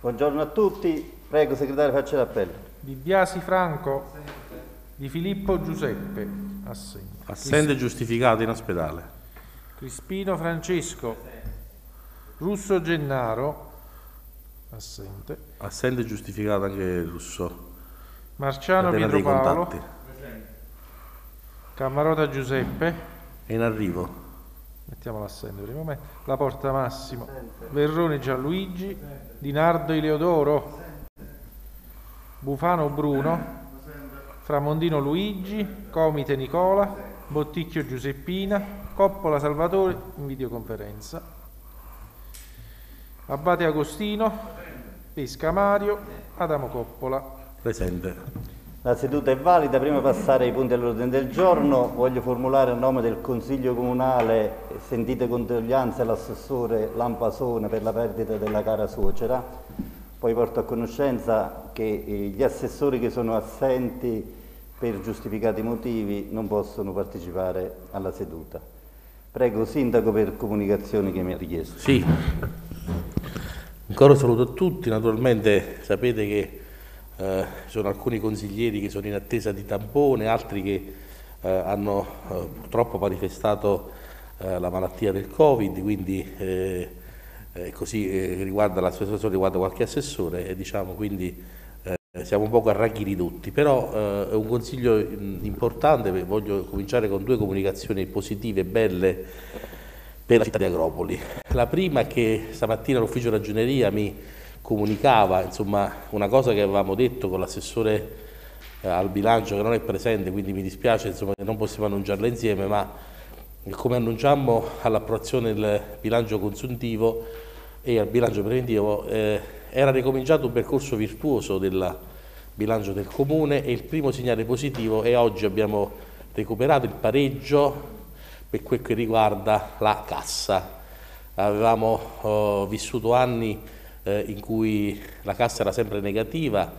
Buongiorno a tutti, prego segretario faccia l'appello. Di Biasi Franco, di Filippo Giuseppe, assente. Assente giustificato in ospedale. Crispino Francesco, Russo Gennaro, assente. Assente giustificato anche Russo. Marciano Pietro Paolo, Camarota Giuseppe. È in arrivo mettiamola a segno per il momento, La Porta Massimo, Sente. Verrone Gianluigi, Sente. Di Nardo Ileodoro, Sente. Bufano Bruno, Framondino Luigi, Comite Nicola, Botticchio Giuseppina, Coppola Salvatore in videoconferenza, Abbate Agostino, Pesca Mario, Adamo Coppola. Presente. La seduta è valida, prima di passare ai punti all'ordine del giorno voglio formulare a nome del Consiglio Comunale eh, sentite condoglianze all'assessore Lampasone per la perdita della cara suocera, poi porto a conoscenza che eh, gli assessori che sono assenti per giustificati motivi non possono partecipare alla seduta. Prego Sindaco per comunicazioni che mi ha richiesto. Sì, ancora saluto a tutti, naturalmente sapete che eh, sono alcuni consiglieri che sono in attesa di tampone, altri che eh, hanno eh, purtroppo manifestato eh, la malattia del Covid, quindi eh, eh, così riguarda la situazione, riguarda qualche assessore e diciamo quindi siamo un po' a raghi ridotti, però è un consiglio importante, voglio cominciare con due comunicazioni positive, e belle per la città di Agropoli. La prima è che stamattina l'ufficio ragioneria mi comunicava insomma, una cosa che avevamo detto con l'assessore eh, al bilancio che non è presente, quindi mi dispiace insomma, che non possiamo annunciarla insieme, ma come annunciammo all'approvazione del bilancio consuntivo e al bilancio preventivo eh, era ricominciato un percorso virtuoso del bilancio del comune e il primo segnale positivo è oggi abbiamo recuperato il pareggio per quel che riguarda la cassa. Avevamo eh, vissuto anni eh, in cui la cassa era sempre negativa,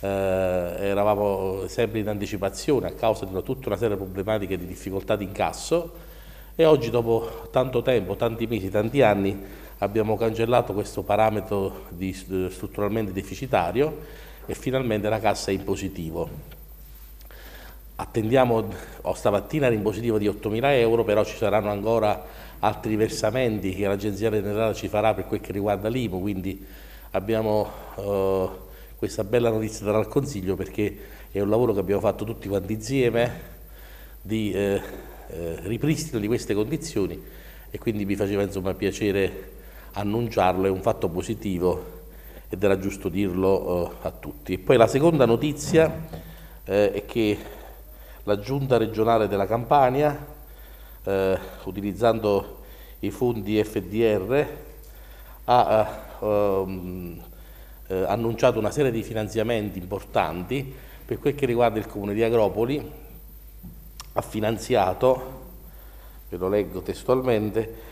eh, eravamo sempre in anticipazione a causa di tutta una serie di problematiche e di difficoltà di incasso e oggi dopo tanto tempo, tanti mesi, tanti anni abbiamo cancellato questo parametro di, eh, strutturalmente deficitario e finalmente la cassa è in positivo. Attendiamo, oh, stamattina era in positivo di 8.000 euro, però ci saranno ancora altri versamenti che l'Agenzia Generale ci farà per quel che riguarda l'IMU, quindi abbiamo eh, questa bella notizia dal Consiglio perché è un lavoro che abbiamo fatto tutti quanti insieme di eh, eh, ripristino di queste condizioni e quindi mi faceva insomma, piacere annunciarlo, è un fatto positivo ed era giusto dirlo eh, a tutti. Poi la seconda notizia eh, è che la giunta regionale della Campania eh, utilizzando i fondi FDR, ha eh, ehm, eh, annunciato una serie di finanziamenti importanti per quel che riguarda il comune di Agropoli, ha finanziato, ve lo leggo testualmente,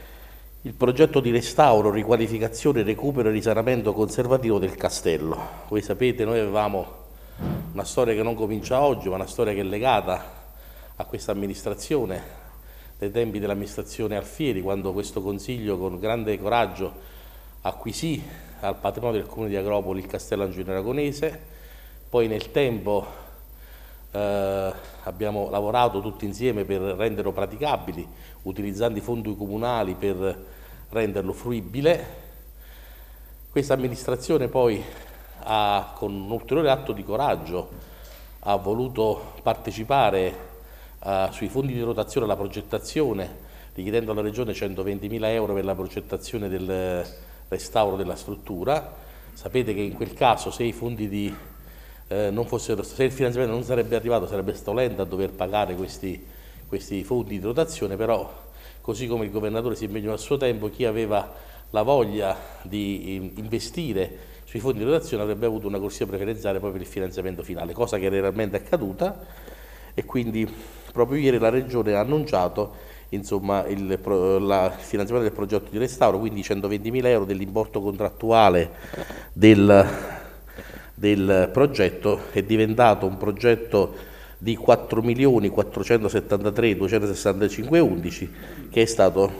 il progetto di restauro, riqualificazione, recupero e risanamento conservativo del castello. Voi sapete, noi avevamo una storia che non comincia oggi, ma una storia che è legata a questa amministrazione, dei tempi dell'amministrazione Alfieri, quando questo Consiglio con grande coraggio acquisì al patrimonio del Comune di Agropoli il Castello Angioino Aragonese, poi nel tempo eh, abbiamo lavorato tutti insieme per renderlo praticabile, utilizzando i fondi comunali per renderlo fruibile. Questa amministrazione poi ha, con un ulteriore atto di coraggio ha voluto partecipare eh, sui fondi di rotazione la progettazione, richiedendo alla Regione 120.000 euro per la progettazione del restauro della struttura. Sapete che in quel caso se i fondi di, eh, non fossero, se il finanziamento non sarebbe arrivato sarebbe stato lento a dover pagare questi, questi fondi di rotazione, però così come il governatore si impegnò a suo tempo, chi aveva la voglia di investire sui fondi di rotazione avrebbe avuto una corsia preferenziale proprio per il finanziamento finale, cosa che era realmente accaduta e quindi Proprio ieri la Regione ha annunciato insomma, il, la, il, finanziamento del progetto di restauro, quindi 120.000 euro dell'importo contrattuale del, del progetto, è diventato un progetto di 4.473.265,11 che è stato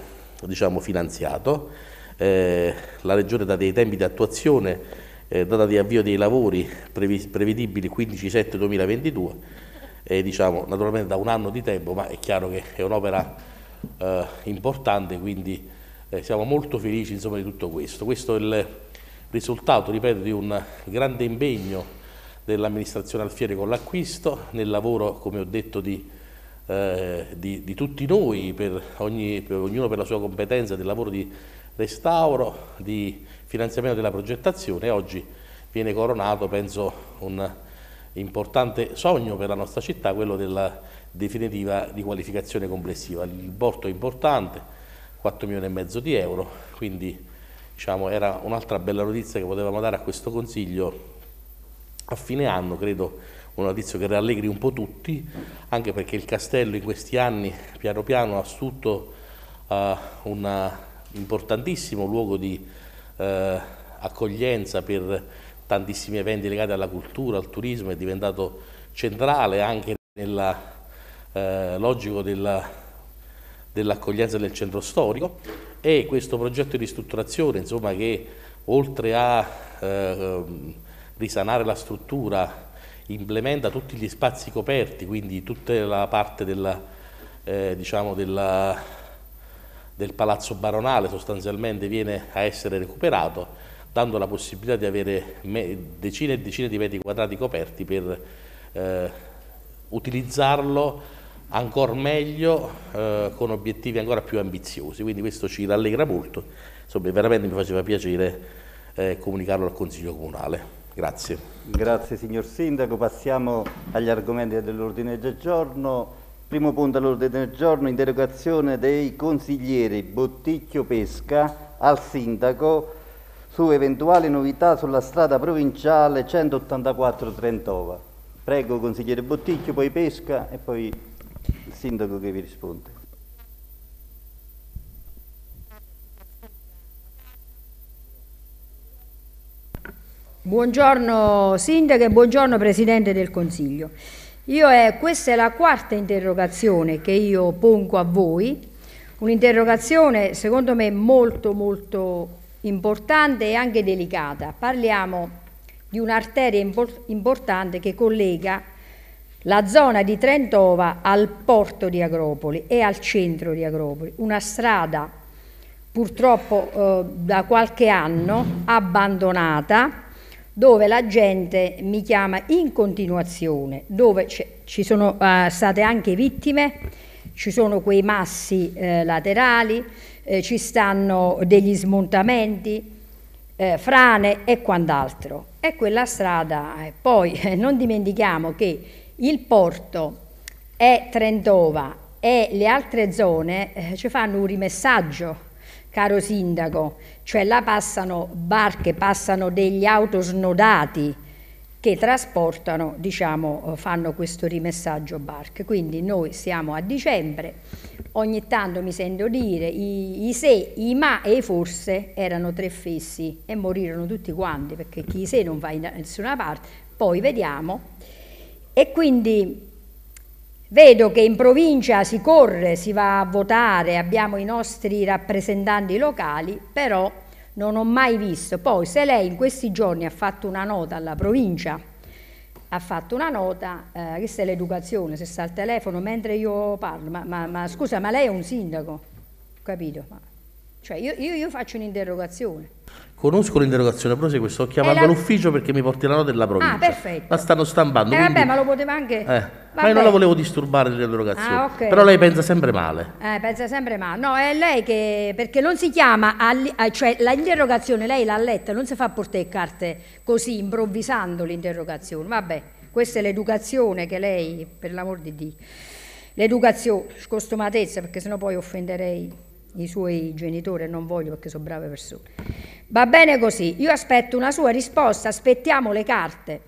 diciamo, finanziato. Eh, la Regione dà dei tempi di attuazione, eh, data di avvio dei lavori prevedibili 15-7-2022 eh, diciamo, naturalmente da un anno di tempo, ma è chiaro che è un'opera eh, importante, quindi eh, siamo molto felici insomma, di tutto questo. Questo è il risultato, ripeto, di un grande impegno dell'amministrazione Alfiere con l'acquisto, nel lavoro, come ho detto, di, eh, di, di tutti noi, per ogni, per ognuno per la sua competenza, del lavoro di restauro, di finanziamento della progettazione. Oggi viene coronato, penso, un importante sogno per la nostra città, quello della definitiva riqualificazione complessiva. Il porto è importante, 4 milioni e mezzo di euro, quindi diciamo, era un'altra bella notizia che potevamo dare a questo Consiglio a fine anno, credo una notizia che rallegri un po' tutti, anche perché il castello in questi anni piano piano ha assunto uh, un importantissimo luogo di uh, accoglienza per tantissimi eventi legati alla cultura, al turismo, è diventato centrale anche nel eh, logico dell'accoglienza dell del centro storico e questo progetto di ristrutturazione insomma, che oltre a eh, ehm, risanare la struttura implementa tutti gli spazi coperti, quindi tutta la parte della, eh, diciamo della, del palazzo baronale sostanzialmente viene a essere recuperato dando la possibilità di avere decine e decine di metri quadrati coperti per eh, utilizzarlo ancora meglio eh, con obiettivi ancora più ambiziosi, quindi questo ci rallegra molto, insomma veramente mi faceva piacere eh, comunicarlo al Consiglio Comunale. Grazie. Grazie signor Sindaco, passiamo agli argomenti dell'ordine del giorno. Primo punto all'ordine del giorno, interrogazione dei consiglieri Botticchio Pesca al Sindaco su eventuali novità sulla strada provinciale 184 Trentova. Prego consigliere Botticchio, poi Pesca e poi il sindaco che vi risponde. Buongiorno Sindaco e buongiorno Presidente del Consiglio. Io, eh, questa è la quarta interrogazione che io pongo a voi, un'interrogazione secondo me molto molto importante e anche delicata. Parliamo di un'arteria importante che collega la zona di Trentova al porto di Agropoli e al centro di Agropoli, una strada purtroppo eh, da qualche anno abbandonata dove la gente mi chiama in continuazione, dove ci sono eh, state anche vittime, ci sono quei massi eh, laterali, eh, ci stanno degli smontamenti, eh, frane e quant'altro. E quella strada, eh, poi eh, non dimentichiamo che il porto e Trentova e le altre zone eh, ci fanno un rimessaggio caro sindaco, cioè là passano barche, passano degli auto snodati che trasportano, diciamo, eh, fanno questo rimessaggio BARC. Quindi noi siamo a dicembre, ogni tanto mi sento dire i, i, se, i ma e i forse erano tre fessi e morirono tutti quanti perché chi se non va da nessuna parte, poi vediamo. E quindi vedo che in provincia si corre, si va a votare, abbiamo i nostri rappresentanti locali, però non ho mai visto. Poi se lei in questi giorni ha fatto una nota alla provincia, ha fatto una nota, eh, questa è l'educazione, se sta al telefono mentre io parlo, ma, ma, ma scusa, ma lei è un sindaco, capito? Ma, cioè io, io, io faccio un'interrogazione. Conosco l'interrogazione, però prosegue, sto chiamando l'ufficio perché mi porti la nota della provincia. Ah, perfetto. La stanno stampando. Eh, quindi... vabbè, ma lo poteva anche... Eh. Ma io non la volevo disturbare l'interrogazione. Ah, okay. Però lei pensa sempre male. Eh, pensa sempre male. No, è lei che... perché non si chiama... All... Eh, cioè, l'interrogazione lei l'ha letta, non si fa portare carte così, improvvisando l'interrogazione. Vabbè, questa è l'educazione che lei, per l'amor di Dio... L'educazione, scostumatezza, perché sennò poi offenderei i suoi genitori, non voglio perché sono brave persone. Va bene così, io aspetto una sua risposta, aspettiamo le carte.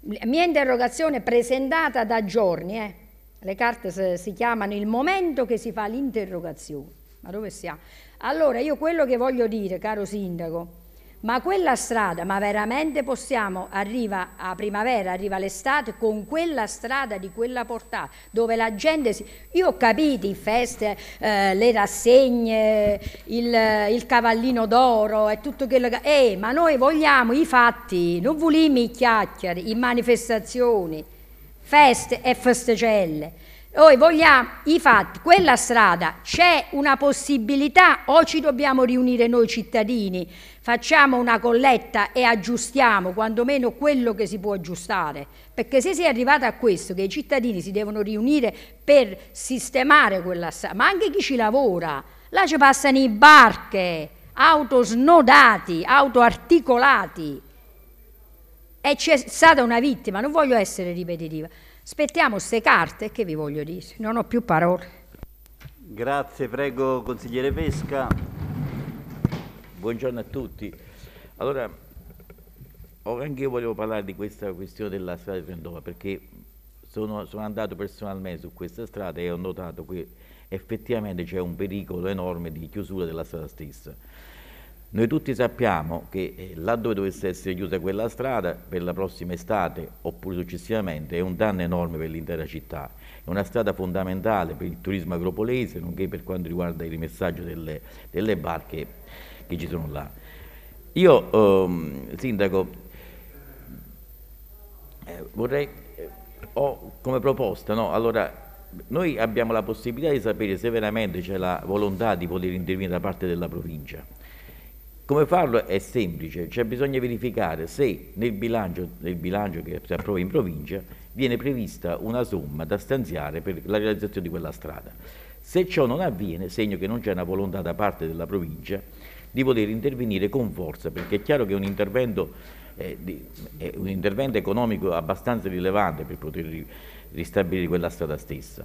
Mia interrogazione presentata da giorni, eh. le carte si chiamano il momento che si fa l'interrogazione. Ma dove siamo? Allora, io quello che voglio dire, caro sindaco, ma quella strada, ma veramente possiamo, arriva a primavera, arriva l'estate, con quella strada di quella portata, dove la gente si... Io ho capito i feste, eh, le rassegne, il, il cavallino d'oro e tutto quello che... Eh, ma noi vogliamo i fatti, non vogliamo i chiacchiere, i manifestazioni, feste e festecelle. Noi vogliamo, i fatti, quella strada c'è una possibilità o ci dobbiamo riunire noi cittadini, facciamo una colletta e aggiustiamo quantomeno quello che si può aggiustare, perché se si è arrivata a questo, che i cittadini si devono riunire per sistemare quella strada, ma anche chi ci lavora, là ci passano i barche, auto autosnodati, autoarticolati, e c'è stata una vittima, non voglio essere ripetitiva, Aspettiamo queste carte che vi voglio dire, non ho più parole. Grazie, prego consigliere Pesca. Buongiorno a tutti. Allora, anche io volevo parlare di questa questione della strada di Trentova perché sono, sono, andato personalmente su questa strada e ho notato che effettivamente c'è un pericolo enorme di chiusura della strada stessa noi tutti sappiamo che eh, laddove dovesse essere chiusa quella strada per la prossima estate oppure successivamente è un danno enorme per l'intera città. È una strada fondamentale per il turismo agropolese, nonché per quanto riguarda il rimessaggio delle, delle barche che ci sono là. Io, ehm, Sindaco, eh, vorrei, eh, ho come proposta, no? allora, noi abbiamo la possibilità di sapere se veramente c'è la volontà di poter intervenire da parte della provincia come farlo è semplice, cioè bisogna verificare se nel bilancio, nel bilancio che si approva in provincia viene prevista una somma da stanziare per la realizzazione di quella strada. Se ciò non avviene, segno che non c'è una volontà da parte della provincia di poter intervenire con forza, perché è chiaro che un intervento, eh, di, è un intervento economico abbastanza rilevante per poter ristabilire quella strada stessa.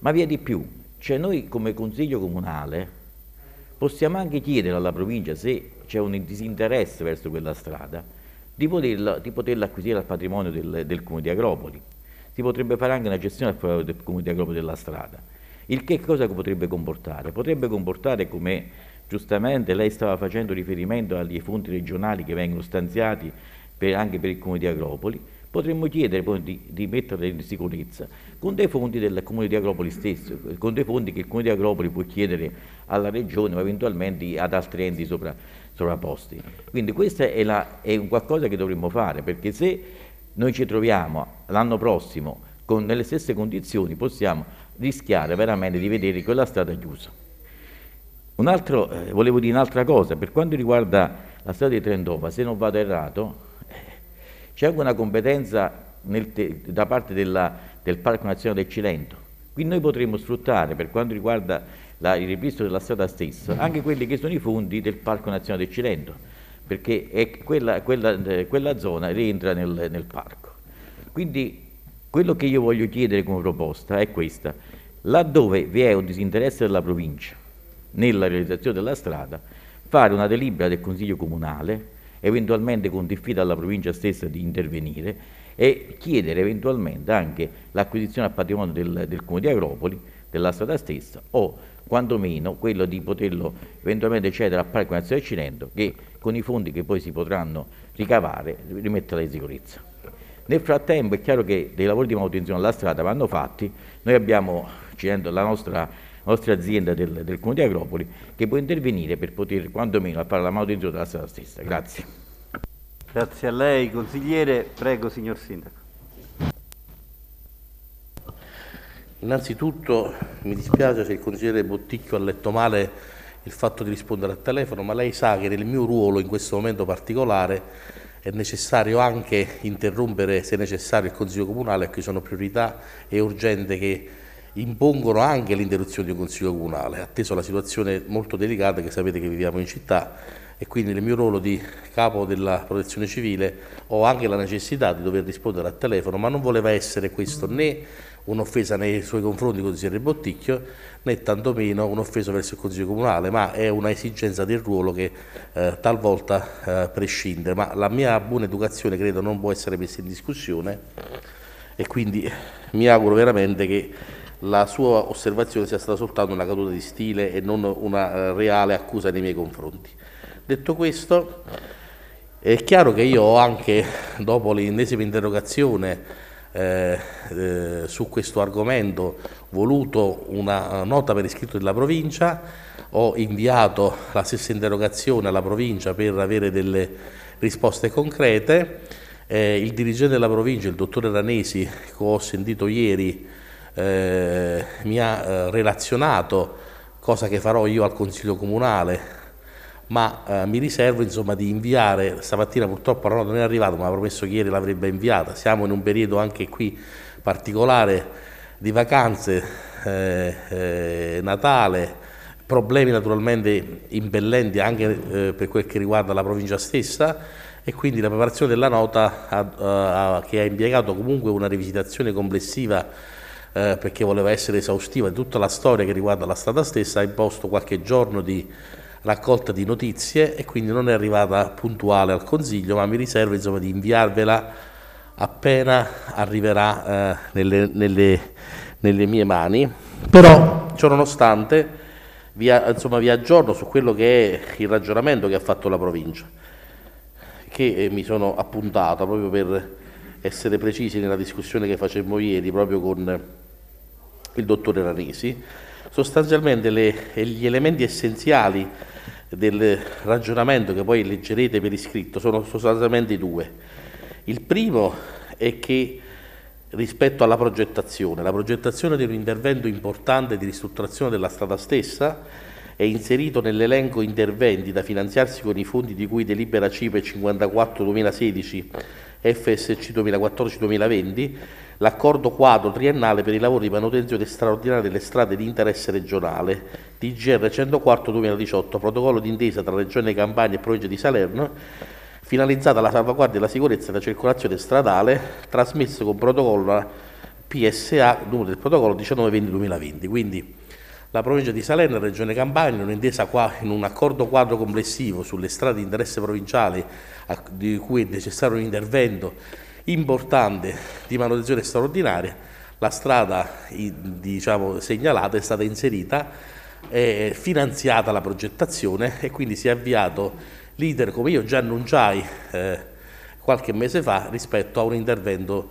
Ma via di più, cioè noi come Consiglio Comunale possiamo anche chiedere alla provincia se c'è un disinteresse verso quella strada di poterla, di poterla acquisire al patrimonio del, del, Comune di Agropoli. Si potrebbe fare anche una gestione del Comune di Agropoli della strada. Il che cosa potrebbe comportare? Potrebbe comportare come giustamente lei stava facendo riferimento agli fondi regionali che vengono stanziati per, anche per il Comune di Agropoli, potremmo chiedere poi di, di metterle in sicurezza con dei fondi del Comune di Agropoli stesso, con dei fondi che il Comune di Agropoli può chiedere alla Regione o eventualmente ad altri enti sopra, sovrapposti. Quindi questo è, è qualcosa che dovremmo fare perché se noi ci troviamo l'anno prossimo con, nelle stesse condizioni possiamo rischiare veramente di vedere quella strada chiusa. Un altro, eh, volevo dire un'altra cosa, per quanto riguarda la strada di Trentova, se non vado errato, c'è anche una competenza te, da parte della, del Parco Nazionale del Cilento. Quindi noi potremmo sfruttare per quanto riguarda la, il ripristino della strada stessa anche quelli che sono i fondi del Parco Nazionale del Cilento, perché quella, quella, eh, quella, zona rientra nel, nel parco. Quindi quello che io voglio chiedere come proposta è questa. Laddove vi è un disinteresse della provincia nella realizzazione della strada, fare una delibera del Consiglio Comunale eventualmente con diffida alla provincia stessa di intervenire e chiedere eventualmente anche l'acquisizione a patrimonio del, del Comune di Agropoli, della strada stessa, o quantomeno quello di poterlo eventualmente cedere al Parco Nazionale Cilento che con i fondi che poi si potranno ricavare rimetterla in sicurezza. Nel frattempo è chiaro che dei lavori di manutenzione alla strada vanno fatti, noi abbiamo, Cilento, la nostra la nostra azienda del, del Comune di Agropoli, che può intervenire per poter quantomeno fare la manutenzione della strada stessa. Grazie. Grazie a lei, consigliere. Prego, signor Sindaco. Innanzitutto mi dispiace se il consigliere Botticchio ha letto male il fatto di rispondere al telefono, ma lei sa che nel mio ruolo in questo momento particolare è necessario anche interrompere, se necessario, il Consiglio Comunale, a cui sono priorità, è urgente che impongono anche l'interruzione di un consiglio comunale, atteso la situazione molto delicata che sapete che viviamo in città e quindi nel mio ruolo di capo della protezione civile ho anche la necessità di dover rispondere al telefono, ma non voleva essere questo né un'offesa nei suoi confronti con il consigliere Botticchio né tantomeno un'offesa verso il Consiglio Comunale, ma è una esigenza del ruolo che eh, talvolta eh, prescinde, ma la mia buona educazione credo non può essere messa in discussione e quindi mi auguro veramente che la sua osservazione sia stata soltanto una caduta di stile e non una eh, reale accusa nei miei confronti. Detto questo, è chiaro che io ho anche, dopo l'ennesima interrogazione, eh, eh, su questo argomento voluto una eh, nota per iscritto della provincia, ho inviato la stessa interrogazione alla provincia per avere delle risposte concrete. Eh, il dirigente della provincia, il dottore Ranesi, che ho sentito ieri, eh, mi ha eh, relazionato cosa che farò io al Consiglio Comunale, ma eh, mi riservo insomma, di inviare, stamattina purtroppo la nota non è arrivata, ma ha promesso che ieri l'avrebbe inviata, siamo in un periodo anche qui particolare di vacanze, eh, eh, Natale, problemi naturalmente impellenti anche eh, per quel che riguarda la provincia stessa, e quindi la preparazione della nota ha, ha, che ha impiegato comunque una rivisitazione complessiva eh, perché voleva essere esaustiva di tutta la storia che riguarda la strada stessa, ha imposto qualche giorno di raccolta di notizie e quindi non è arrivata puntuale al Consiglio, ma mi riservo insomma, di inviarvela appena arriverà eh, nelle, nelle, nelle, mie mani. Però, ciononostante, vi, insomma, vi aggiorno su quello che è il ragionamento che ha fatto la provincia, che eh, mi sono appuntato proprio per essere precisi nella discussione che facemmo ieri proprio con il dottore Ranesi, sostanzialmente le, eh, gli elementi essenziali del ragionamento che poi leggerete per iscritto sono sostanzialmente due. Il primo è che rispetto alla progettazione, la progettazione di un intervento importante di ristrutturazione della strada stessa è inserito nell'elenco interventi da finanziarsi con i fondi di cui delibera CIPE 54 2016 FSC 2014-2020 l'accordo quadro triennale per i lavori di manutenzione straordinaria delle strade di interesse regionale TGR 104 2018, protocollo d'intesa tra Regione Campania e Provincia di Salerno finalizzata alla salvaguardia della sicurezza della circolazione stradale trasmesso con protocollo PSA numero del protocollo 19-20-2020. Quindi la provincia di Salerno e la regione Campania hanno inteso in un accordo quadro complessivo sulle strade di interesse provinciale di cui è necessario un intervento importante di manutenzione straordinaria, la strada diciamo, segnalata è stata inserita è finanziata la progettazione e quindi si è avviato l'iter come io già annunciai eh, qualche mese fa rispetto a un intervento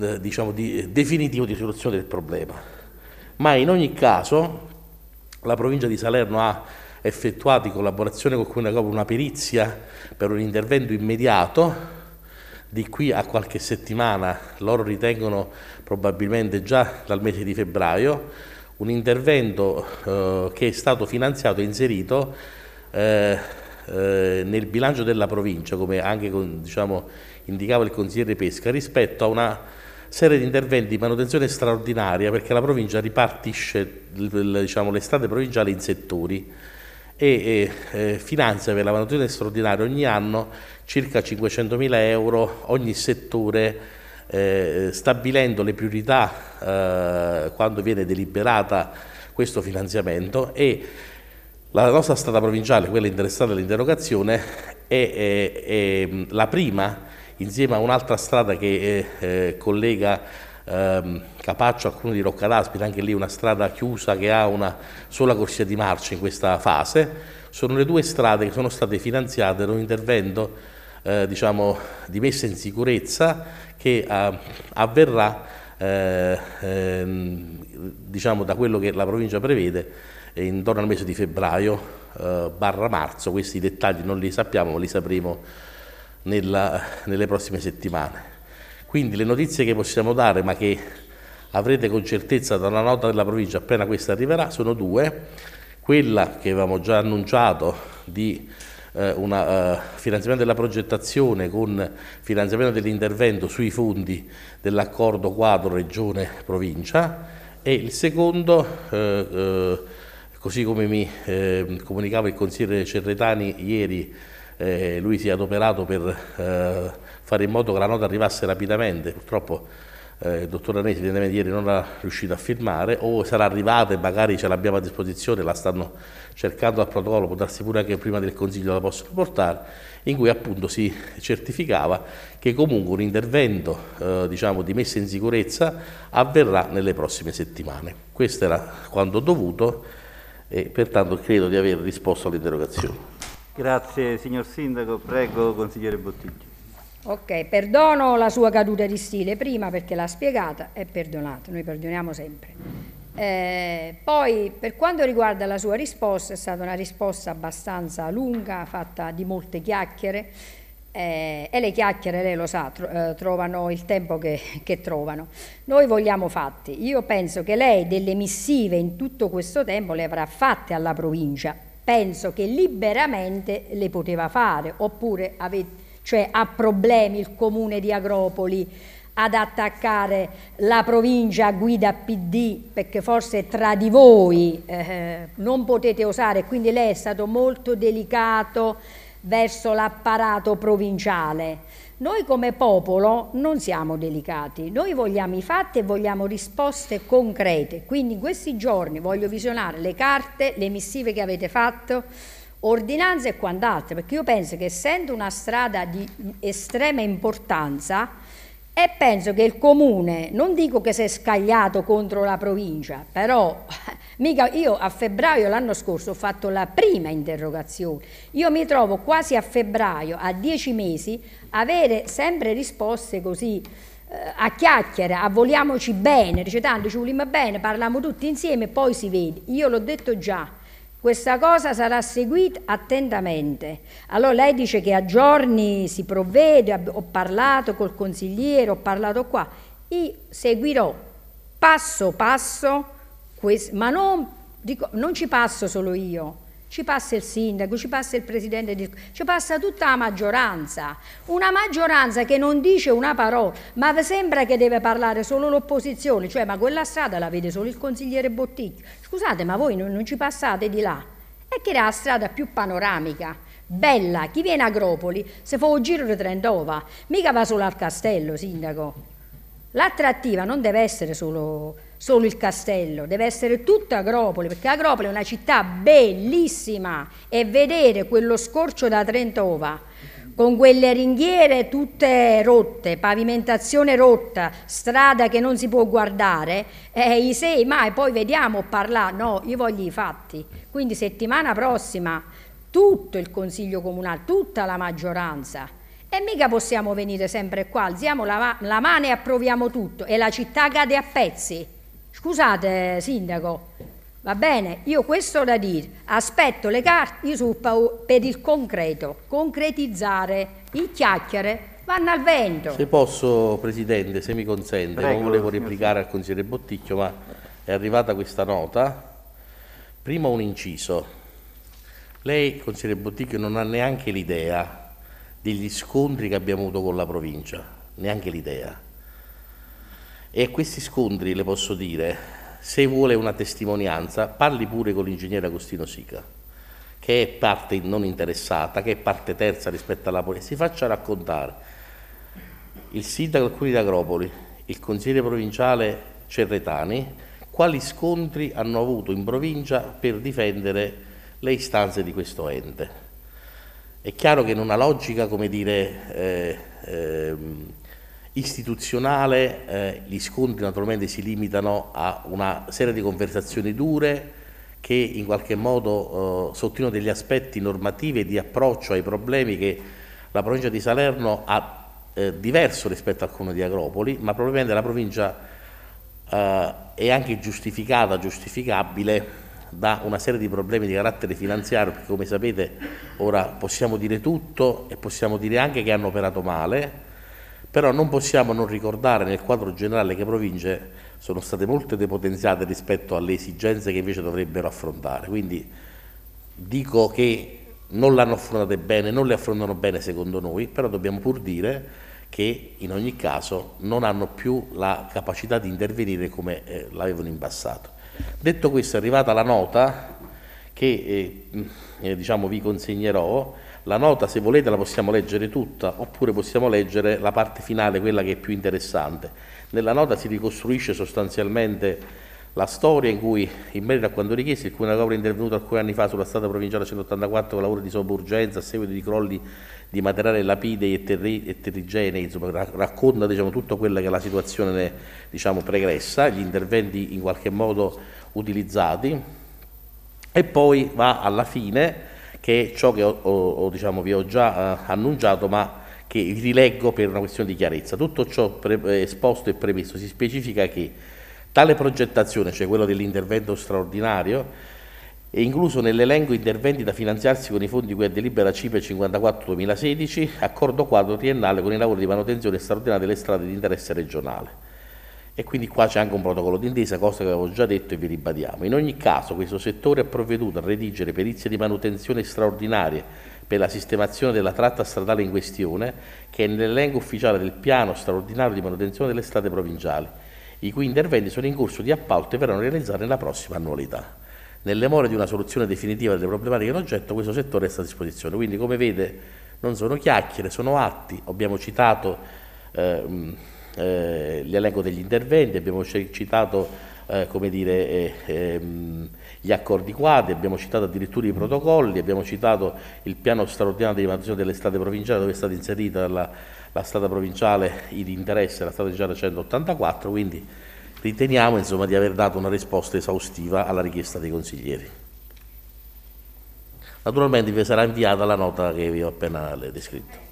eh, diciamo di, definitivo di soluzione del problema. Ma in ogni caso la provincia di Salerno ha effettuati in collaborazione con Comune Coop una perizia per un intervento immediato. Di qui a qualche settimana, loro ritengono probabilmente già dal mese di febbraio, un intervento eh, che è stato finanziato e inserito eh, eh, nel bilancio della provincia, come anche con, diciamo, indicava il consigliere Pesca, rispetto a una serie di interventi di manutenzione straordinaria perché la provincia ripartisce diciamo, l'estate diciamo, provinciale in settori e eh, finanzia per la manutenzione straordinaria ogni anno circa 500.000 euro ogni settore eh, stabilendo le priorità eh, quando viene deliberata questo finanziamento e la nostra strada provinciale, quella interessata all'interrogazione, è, è, è, la prima insieme a un'altra strada che eh, eh, collega ehm, Capaccio, alcuni di Rocca d'Aspita, anche lì una strada chiusa che ha una sola corsia di marcia in questa fase, sono le due strade che sono state finanziate da un intervento eh, diciamo, di messa in sicurezza che eh, avverrà eh, ehm, diciamo da quello che la provincia prevede eh, intorno al mese di febbraio eh, barra marzo, questi dettagli non li sappiamo ma li sapremo nella, nelle prossime settimane. Quindi le notizie che possiamo dare, ma che avrete con certezza dalla nota della provincia appena questa arriverà, sono due. Quella che avevamo già annunciato di eh, un eh, finanziamento della progettazione con finanziamento dell'intervento sui fondi dell'accordo quadro regione-provincia e il secondo, eh, eh così come mi eh, comunicava il consigliere Cerretani ieri, eh, lui si è adoperato per fare in modo che la nota arrivasse rapidamente, purtroppo eh, il dottor Anesi ieri non l'ha riuscito a firmare, o sarà arrivata e magari ce l'abbiamo a disposizione, la stanno cercando al protocollo, può darsi pure che prima del Consiglio la possono portare, in cui appunto si certificava che comunque un intervento eh, diciamo, di messa in sicurezza avverrà nelle prossime settimane. Questo era quanto dovuto e pertanto credo di aver risposto all'interrogazione. Grazie signor Sindaco, prego consigliere Bottigli. Ok, perdono la sua caduta di stile prima perché l'ha spiegata, e perdonato, noi perdoniamo sempre. Eh, poi per quanto riguarda la sua risposta, è stata una risposta abbastanza lunga, fatta di molte chiacchiere eh, e le chiacchiere, lei lo sa, tro eh, trovano il tempo che, che trovano. Noi vogliamo fatti. Io penso che lei delle missive in tutto questo tempo le avrà fatte alla provincia, penso che liberamente le poteva fare, oppure avete cioè ha problemi il comune di Agropoli ad attaccare la provincia a guida PD perché forse tra di voi eh, non potete osare, quindi lei è stato molto delicato verso l'apparato provinciale. Noi come popolo non siamo delicati, noi vogliamo i fatti e vogliamo risposte concrete, quindi in questi giorni voglio visionare le carte, le missive che avete fatto, ordinanze e quant'altro, perché io penso che essendo una strada di estrema importanza e penso che il comune, non dico che si è scagliato contro la provincia, però mica io a febbraio l'anno scorso ho fatto la prima interrogazione, io mi trovo quasi a febbraio, a dieci mesi, avere sempre risposte così eh, a chiacchiera, a voliamoci bene, dice tanto ci vogliamo bene, parliamo tutti insieme e poi si vede. Io l'ho detto già, questa cosa sarà seguita attentamente. Allora lei dice che a giorni si provvede, ho parlato col consigliere, ho parlato qua. Io seguirò passo passo, ma non, dico, non ci passo solo io, ci passa il sindaco, ci passa il presidente, ci passa tutta la maggioranza, una maggioranza che non dice una parola, ma sembra che deve parlare solo l'opposizione, cioè ma quella strada la vede solo il consigliere Botticchio, scusate ma voi non, non ci passate di là, È che è la strada più panoramica. Bella, chi viene a Agropoli se fa un giro di Trentova, mica va solo al castello, sindaco. L'attrattiva non deve essere solo solo il castello, deve essere tutta Agropoli, perché Agropoli è una città bellissima e vedere quello scorcio da Trentova con quelle ringhiere tutte rotte, pavimentazione rotta, strada che non si può guardare, eh, i sei mai poi vediamo parlare, no, io voglio i fatti. Quindi settimana prossima tutto il Consiglio Comunale, tutta la maggioranza. E mica possiamo venire sempre qua, alziamo la, la mano e approviamo tutto e la città cade a pezzi. Scusate, sindaco, va bene, io questo da dire, aspetto le carte, io sono per il concreto, concretizzare, in chiacchiere, vanno al vento. Se posso, Presidente, se mi consente, Prego, non volevo replicare al consigliere Botticchio, ma è arrivata questa nota. Prima un inciso. Lei, consigliere Botticchio, non ha neanche l'idea degli scontri che abbiamo avuto con la provincia, neanche l'idea. E questi scontri, le posso dire, se vuole una testimonianza, parli pure con l'ingegnere Agostino Sica che è parte non interessata, che è parte terza rispetto alla politica, si faccia raccontare. Il sindaco alcuni di Agropoli, il consigliere provinciale Cerretani, quali scontri hanno avuto in provincia per difendere le istanze di questo ente. È chiaro che in una logica, come dire, eh, eh, istituzionale eh, gli scontri naturalmente si limitano a una serie di conversazioni dure che in qualche modo eh, sottolineano degli aspetti normativi e di approccio ai problemi che la provincia di Salerno ha eh, diverso rispetto al comune di Agropoli, ma probabilmente la provincia eh, è anche giustificata, giustificabile da una serie di problemi di carattere finanziario, perché come sapete ora possiamo dire tutto e possiamo dire anche che hanno operato male, però non possiamo non ricordare nel quadro generale che province sono state molto depotenziate rispetto alle esigenze che invece dovrebbero affrontare. Quindi dico che non le hanno affrontate bene, non le affrontano bene secondo noi, però dobbiamo pur dire che in ogni caso non hanno più la capacità di intervenire come eh, l'avevano in passato. Detto questo è arrivata la nota che eh, eh, diciamo vi consegnerò la nota, se volete, la possiamo leggere tutta, oppure possiamo leggere la parte finale, quella che è più interessante. Nella nota si ricostruisce sostanzialmente la storia in cui, in merito a quanto richiesto, il Comune è intervenuto alcuni anni fa sulla strada provinciale 184 con lavori di somburgenza a seguito di crolli di materiale lapidei e, terri, e terrigenei, racconta diciamo, tutta quella che è la situazione diciamo, pregressa, gli interventi in qualche modo utilizzati e poi va alla fine che è ciò che ho, ho, ho, diciamo, vi ho già eh, annunciato, ma che vi rileggo per una questione di chiarezza. Tutto ciò pre- eh, esposto e premesso si specifica che tale progettazione, cioè quella dell'intervento straordinario, è incluso nell'elenco interventi da finanziarsi con i fondi di cui è delibera CIPE 54-2016, accordo quadro triennale con i lavori di manutenzione straordinaria delle strade di interesse regionale e quindi qua c'è anche un protocollo d'intesa, cosa che avevo già detto e vi ribadiamo. In ogni caso questo settore ha provveduto a redigere perizie di manutenzione straordinarie per la sistemazione della tratta stradale in questione, che è nell'elenco ufficiale del piano straordinario di manutenzione delle strade provinciali, i cui interventi sono in corso di appalto e verranno realizzati nella prossima annualità. Nelle more di una soluzione definitiva delle problematiche in oggetto, questo settore è a disposizione. Quindi, come vede, non sono chiacchiere, sono atti. Abbiamo citato... Ehm, eh, l'elenco degli interventi, abbiamo citato eh, come dire, eh, ehm, gli accordi quadri, abbiamo citato addirittura i protocolli, abbiamo citato il piano straordinario di manutenzione delle strade provinciali dove è stata inserita la, la strada provinciale di interesse, la strada provinciale 184, quindi riteniamo insomma, di aver dato una risposta esaustiva alla richiesta dei consiglieri. Naturalmente vi sarà inviata la nota che vi ho appena descritto.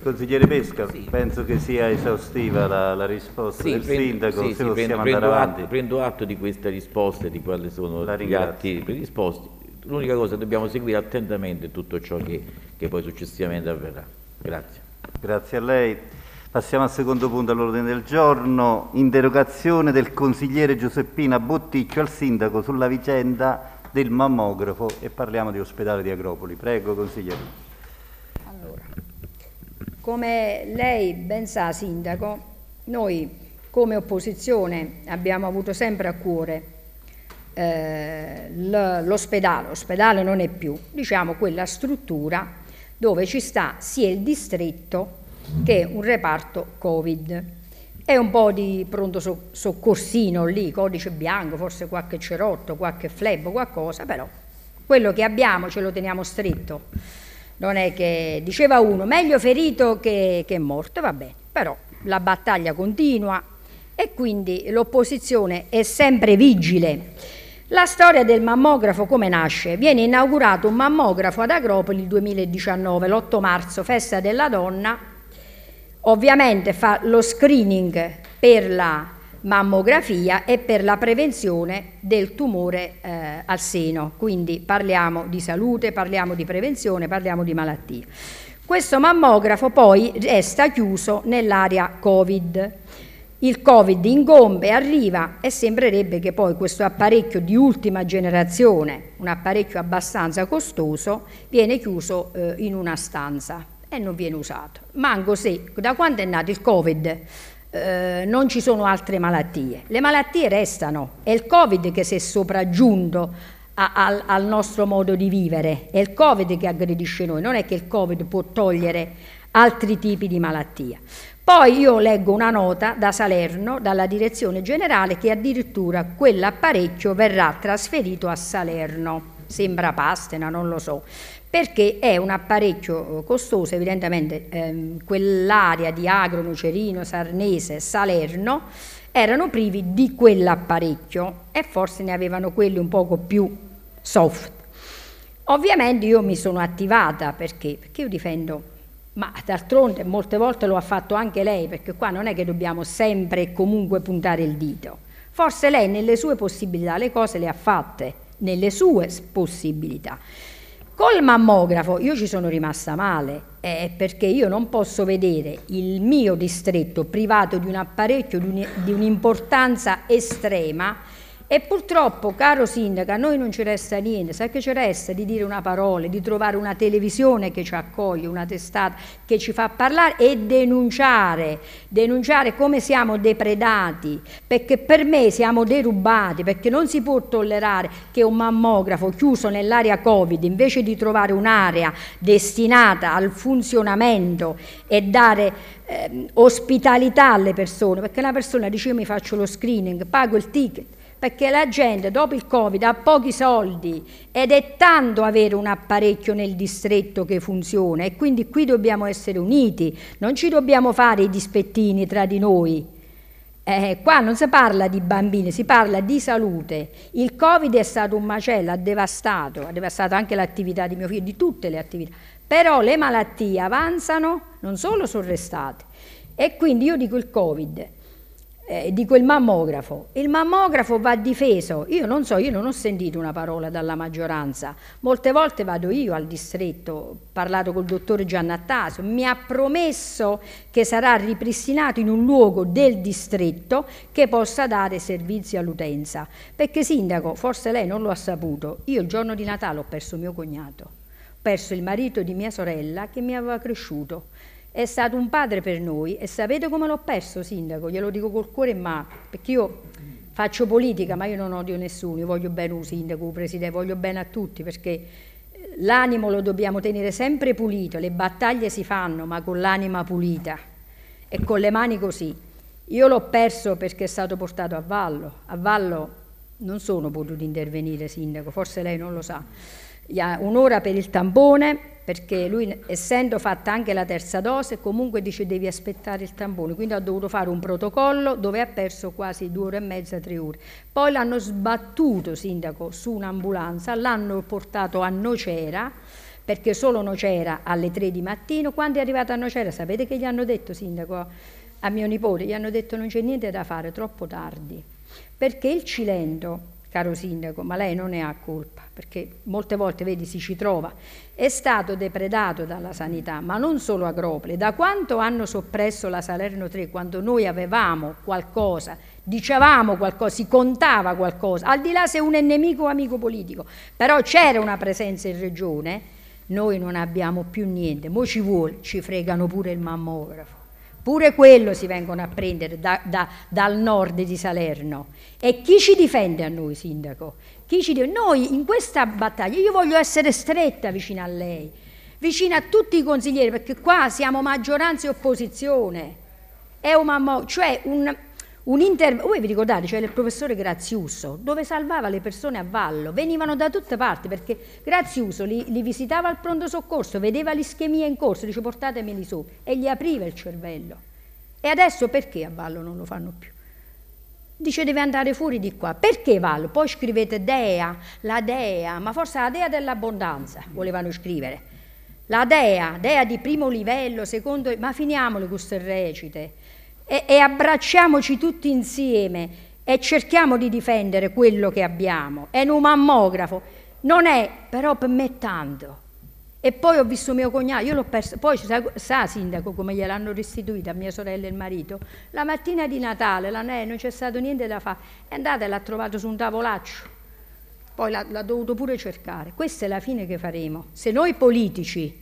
Consigliere Pesca, sì. penso che sia esaustiva la, la risposta sì, del prendo, sindaco, sì, se possiamo prendo, andare avanti. Atto, prendo atto di questa risposta e di quali sono gli atti predisposti. L'unica cosa, è che dobbiamo seguire attentamente tutto ciò che, che poi successivamente avverrà. Grazie. Grazie a lei. Passiamo al secondo punto all'ordine del giorno. Interrogazione del consigliere Giuseppina Botticcio al sindaco sulla vicenda del mammografo e parliamo di ospedale di Agropoli. Prego, consigliere. Allora. Come lei ben sa, Sindaco, noi come opposizione abbiamo avuto sempre a cuore eh, l'ospedale, l'ospedale non è più, diciamo quella struttura dove ci sta sia il distretto che un reparto Covid. È un po' di pronto soccorsino lì, codice bianco, forse qualche cerotto, qualche flebo, qualcosa, però quello che abbiamo ce lo teniamo stretto non è che diceva uno, meglio ferito che, che morto, va bene, però la battaglia continua e quindi l'opposizione è sempre vigile. La storia del mammografo come nasce? Viene inaugurato un mammografo ad Agropoli il 2019, l'8 marzo, festa della donna. Ovviamente fa lo screening per la mammografia e per la prevenzione del tumore eh, al seno. Quindi parliamo di salute, parliamo di prevenzione, parliamo di malattie. Questo mammografo poi resta chiuso nell'area Covid. Il Covid ingombe, arriva e sembrerebbe che poi questo apparecchio di ultima generazione, un apparecchio abbastanza costoso, viene chiuso eh, in una stanza e non viene usato. Manco se, da quando è nato il Covid? Eh, non ci sono altre malattie. Le malattie restano, è il Covid che si è sopraggiunto a, al, al, nostro modo di vivere, è il Covid che aggredisce noi, non è che il Covid può togliere altri tipi di malattia. Poi io leggo una nota da Salerno, dalla direzione generale, che addirittura quell'apparecchio verrà trasferito a Salerno. Sembra Pastena, non lo so perché è un apparecchio eh, costoso, evidentemente ehm, quell'area di Agro, Nucerino, Sarnese, Salerno erano privi di quell'apparecchio e forse ne avevano quelli un poco più soft. Ovviamente io mi sono attivata perché? Perché io difendo, ma d'altronde molte volte lo ha fatto anche lei, perché qua non è che dobbiamo sempre e comunque puntare il dito. Forse lei nelle sue possibilità le cose le ha fatte, nelle sue possibilità. Col mammografo io ci sono rimasta male eh, eh, perché io non posso vedere il mio distretto privato di un apparecchio di un'importanza estrema e purtroppo, caro Sindaco, a noi non ci resta niente, sai che ci resta di dire una parola, di trovare una televisione che ci accoglie, una testata che ci fa parlare e denunciare, denunciare come siamo depredati, perché per me siamo derubati, perché non si può tollerare che un mammografo chiuso nell'area Covid, invece di trovare un'area destinata al funzionamento e dare eh, ospitalità alle persone, perché una persona dice io mi faccio lo screening, pago il ticket, perché la gente dopo il Covid ha pochi soldi ed è tanto avere un apparecchio nel distretto che funziona e quindi qui dobbiamo essere uniti, non ci dobbiamo fare i dispettini tra di noi. Eh, qua non si parla di bambini, si parla di salute. Il Covid è stato un macello, ha devastato, ha devastato anche l'attività di mio figlio, di tutte le attività. Però le malattie avanzano, non solo sono restate. E quindi io dico il Covid eh, dico il mammografo. Il mammografo va difeso. Io non so, io non ho sentito una parola dalla maggioranza. Molte volte vado io al distretto, ho parlato col dottor Giannattasio, mi ha promesso che sarà ripristinato in un luogo del distretto che possa dare servizi all'utenza. Perché sindaco, forse lei non lo ha saputo, io il giorno di Natale ho perso mio cognato, ho perso il marito di mia sorella che mi aveva cresciuto è stato un padre per noi e sapete come l'ho perso, sindaco? Glielo dico col cuore e ma, perché io faccio politica, ma io non odio nessuno, io voglio bene un sindaco, un presidente, voglio bene a tutti perché eh, l'animo lo dobbiamo tenere sempre pulito, le battaglie si fanno ma con l'anima pulita e con le mani così. Io l'ho perso perché è stato portato a vallo, a vallo non sono potuto intervenire sindaco, forse lei non lo sa un'ora per il tampone, perché lui essendo fatta anche la terza dose comunque dice devi aspettare il tampone, quindi ha dovuto fare un protocollo dove ha perso quasi due ore e mezza, tre ore. Poi l'hanno sbattuto, sindaco, su un'ambulanza, l'hanno portato a Nocera, perché solo Nocera alle tre di mattino, quando è arrivato a Nocera, sapete che gli hanno detto, sindaco, a mio nipote, gli hanno detto non c'è niente da fare, troppo tardi, perché il Cilento caro sindaco, ma lei non ne ha colpa, perché molte volte, vedi, si ci trova, è stato depredato dalla sanità, ma non solo Agropole, da quanto hanno soppresso la Salerno 3 quando noi avevamo qualcosa, dicevamo qualcosa, si contava qualcosa, al di là se un è nemico o amico politico, però c'era una presenza in regione, noi non abbiamo più niente, mo ci vuole, ci fregano pure il mammografo. Pure quello si vengono a prendere da, da, dal nord di Salerno. E chi ci difende a noi, sindaco? Chi ci difende? Noi in questa battaglia, io voglio essere stretta vicino a lei, vicino a tutti i consiglieri, perché qua siamo maggioranza e opposizione. È un mammo, cioè un, un inter... Voi vi ricordate, c'era cioè il professore Graziuso, dove salvava le persone a vallo, venivano da tutte parti perché Graziuso li, li visitava al pronto soccorso, vedeva l'ischemia in corso, dice portatemeli su e gli apriva il cervello. E adesso perché a vallo non lo fanno più? Dice deve andare fuori di qua. Perché vallo? Poi scrivete dea, la dea, ma forse la dea dell'abbondanza volevano scrivere. La dea, dea di primo livello, secondo... Ma finiamole con queste recite e, e abbracciamoci tutti insieme e cerchiamo di difendere quello che abbiamo. È un mammografo, non è però per me tanto. E poi ho visto mio cognato, io l'ho perso, poi sa, sa sindaco come gliel'hanno restituita mia sorella e il marito, la mattina di Natale, la, non c'è stato niente da fare, è andata e l'ha trovato su un tavolaccio, poi l'ha, l'ha dovuto pure cercare. Questa è la fine che faremo. Se noi politici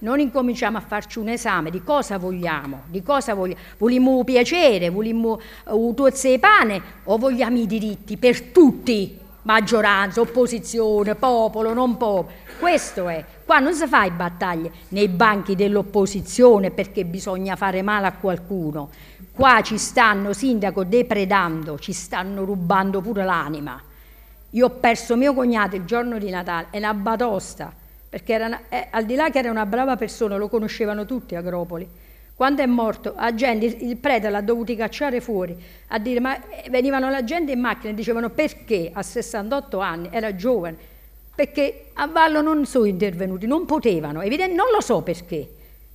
non incominciamo a farci un esame di cosa vogliamo, di cosa vogliamo. Vogliamo piacere, vogliamo uh, tozze e pane o vogliamo i diritti per tutti, maggioranza, opposizione, popolo, non popolo. Questo è. Qua non si fa battaglie nei banchi dell'opposizione perché bisogna fare male a qualcuno. Qua ci stanno, sindaco, depredando, ci stanno rubando pure l'anima. Io ho perso mio cognato il giorno di Natale, è una batosta perché era, eh, al di là che era una brava persona, lo conoscevano tutti Agropoli. Quando è morto, gente, il prete l'ha dovuto cacciare fuori, a dire, ma eh, venivano la gente in macchina e dicevano perché a 68 anni, era giovane, perché a Vallo non sono intervenuti, non potevano, evidente, non lo so perché.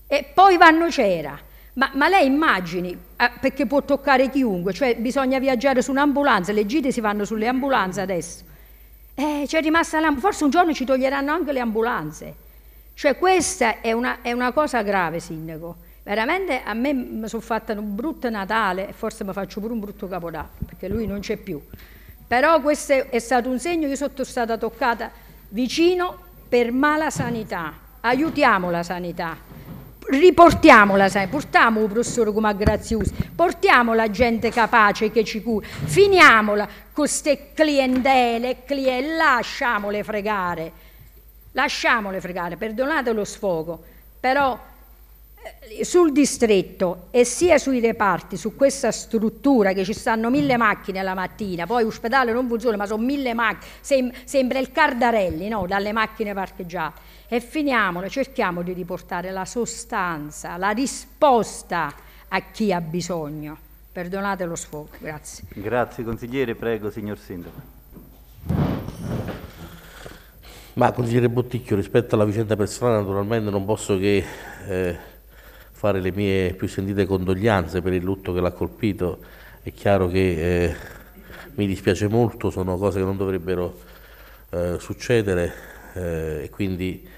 E poi Vanno c'era, ma, ma, lei immagini, eh, perché può toccare chiunque, cioè bisogna viaggiare su un'ambulanza, le gite si fanno sulle ambulanze adesso, eh, c'è rimasta l'ambulanza, forse un giorno ci toglieranno anche le ambulanze. Cioè questa è una, è una cosa grave, sindaco. Veramente a me mi sono fatta un brutto Natale e forse mi faccio pure un brutto Capodanno, perché lui non c'è più. Però questo è stato un segno, io sono stata toccata vicino per mala sanità. Aiutiamo la sanità, riportiamola, sai, portiamo il professore come a Graziusi, portiamo la gente capace che ci cura, finiamola con queste clientele, clien- lasciamole fregare, lasciamole fregare, perdonate lo sfogo, però eh, sul distretto e sia sui reparti, su questa struttura che ci stanno mille macchine la mattina, poi l'ospedale non funziona ma sono mille macchine, sem- sembra il Cardarelli no? dalle macchine parcheggiate e finiamolo, cerchiamo di riportare la sostanza, la risposta a chi ha bisogno. Perdonate lo sfogo, grazie. Grazie consigliere, prego signor Sindaco. Ma consigliere Botticchio, rispetto alla vicenda personale naturalmente non posso che eh, fare le mie più sentite condoglianze per il lutto che l'ha colpito. È chiaro che eh, mi dispiace molto, sono cose che non dovrebbero eh, succedere eh, e quindi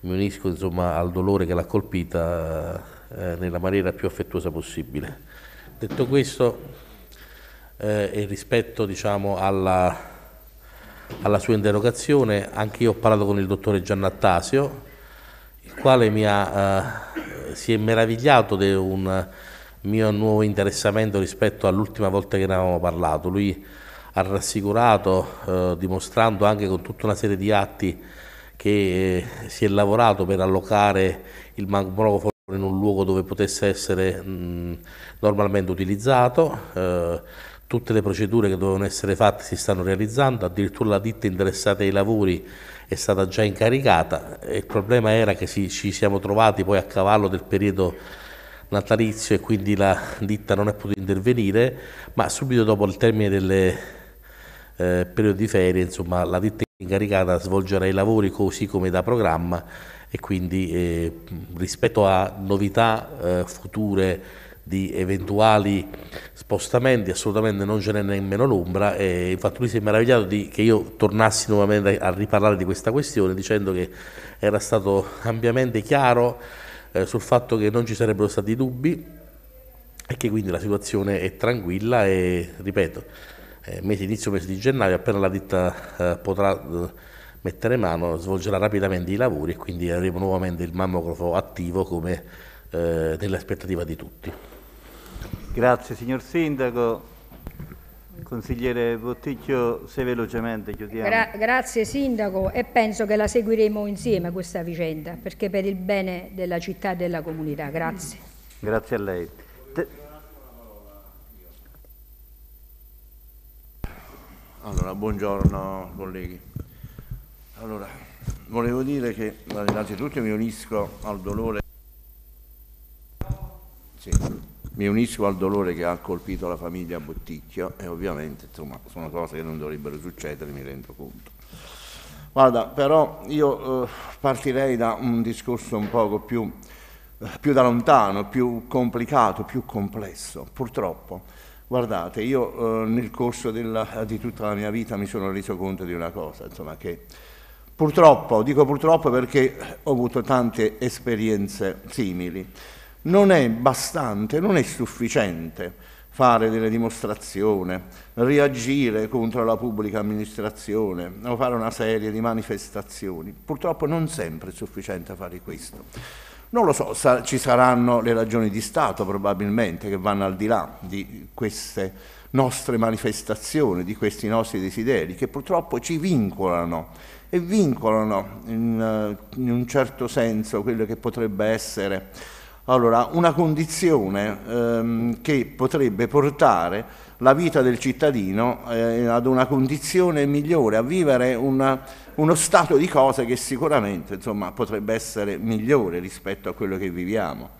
mi unisco insomma, al dolore che l'ha colpita eh, nella maniera più affettuosa possibile. Detto questo, eh, e rispetto diciamo, alla, alla, sua interrogazione, anche io ho parlato con il dottore Giannattasio, il quale ha, eh, si è meravigliato di un mio nuovo interessamento rispetto all'ultima volta che ne avevamo parlato. Lui ha rassicurato, eh, dimostrando anche con tutta una serie di atti che eh, si è lavorato per allocare il mangrovo in un luogo dove potesse essere mh, normalmente utilizzato, eh, tutte le procedure che dovevano essere fatte si stanno realizzando, addirittura la ditta interessata ai lavori è stata già incaricata, il problema era che si, ci siamo trovati poi a cavallo del periodo natalizio e quindi la ditta non è potuta intervenire, ma subito dopo il termine del eh, periodo di ferie insomma, la ditta incaricata a svolgere i lavori così come da programma e quindi eh, rispetto a novità eh, future di eventuali spostamenti assolutamente non ce n'è nemmeno l'ombra e infatti lui si è meravigliato di, che io tornassi nuovamente a riparlare di questa questione dicendo che era stato ampiamente chiaro eh, sul fatto che non ci sarebbero stati dubbi e che quindi la situazione è tranquilla e ripeto eh, mese, inizio mese di gennaio, appena la ditta eh, potrà eh, mettere mano, svolgerà rapidamente i lavori e quindi avremo nuovamente il mammografo attivo come eh, nell'aspettativa di tutti. Grazie signor Sindaco. Consigliere Botticchio, se velocemente chiudiamo. Gra grazie Sindaco e penso che la seguiremo insieme questa vicenda perché per il bene della città e della comunità. Grazie. Grazie a lei. Allora, buongiorno colleghi. Allora, volevo dire che innanzitutto mi unisco al dolore, sì, unisco al dolore che ha colpito la famiglia Botticchio e ovviamente insomma, sono cose che non dovrebbero succedere, mi rendo conto. Guarda, però io eh, partirei da un discorso un poco più, eh, più da lontano, più complicato, più complesso, purtroppo Guardate, io eh, nel corso della, di tutta la mia vita mi sono reso conto di una cosa, insomma, che purtroppo, dico purtroppo perché ho avuto tante esperienze simili, non è bastante, non è sufficiente fare delle dimostrazioni, reagire contro la pubblica amministrazione o fare una serie di manifestazioni. Purtroppo non sempre è sufficiente fare questo non lo so, sa, ci saranno le ragioni di Stato probabilmente che vanno al di là di queste nostre manifestazioni, di questi nostri desideri, che purtroppo ci vincolano e vincolano in, eh, in un certo senso quello che potrebbe essere allora, una condizione ehm, che potrebbe portare la vita del cittadino eh, ad una condizione migliore, a vivere una, uno stato di cose che sicuramente insomma, potrebbe essere migliore rispetto a quello che viviamo.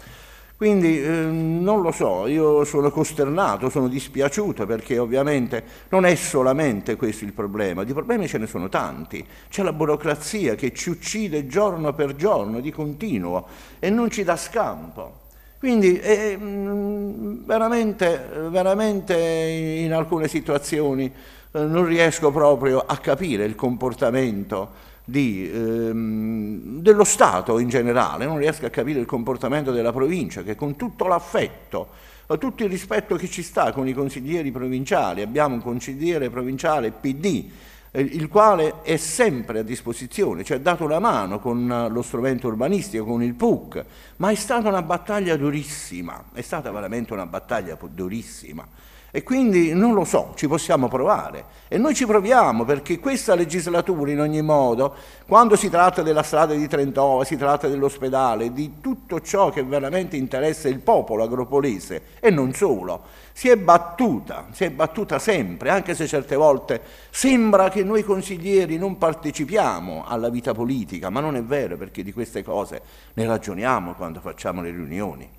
Quindi eh, non lo so, io sono costernato, sono dispiaciuto perché ovviamente non è solamente questo il problema, di problemi ce ne sono tanti, c'è la burocrazia che ci uccide giorno per giorno di continuo e non ci dà scampo. Quindi eh, ehm, veramente, veramente in alcune situazioni eh, non riesco proprio a capire il comportamento di, ehm, dello Stato in generale, non riesco a capire il comportamento della provincia che con tutto l'affetto, eh, tutto il rispetto che ci sta con i consiglieri provinciali, abbiamo un consigliere provinciale PD eh, il quale è sempre a disposizione, ci ha dato la mano con lo strumento urbanistico, con il PUC, ma è stata una battaglia durissima, è stata veramente una battaglia durissima e quindi non lo so, ci possiamo provare. E noi ci proviamo perché questa legislatura in ogni modo, quando si tratta della strada di Trentova, si tratta dell'ospedale, di tutto ciò che veramente interessa il popolo agropolese e non solo, si è battuta, si è battuta sempre, anche se certe volte sembra che noi consiglieri non partecipiamo alla vita politica, ma non è vero perché di queste cose ne ragioniamo quando facciamo le riunioni.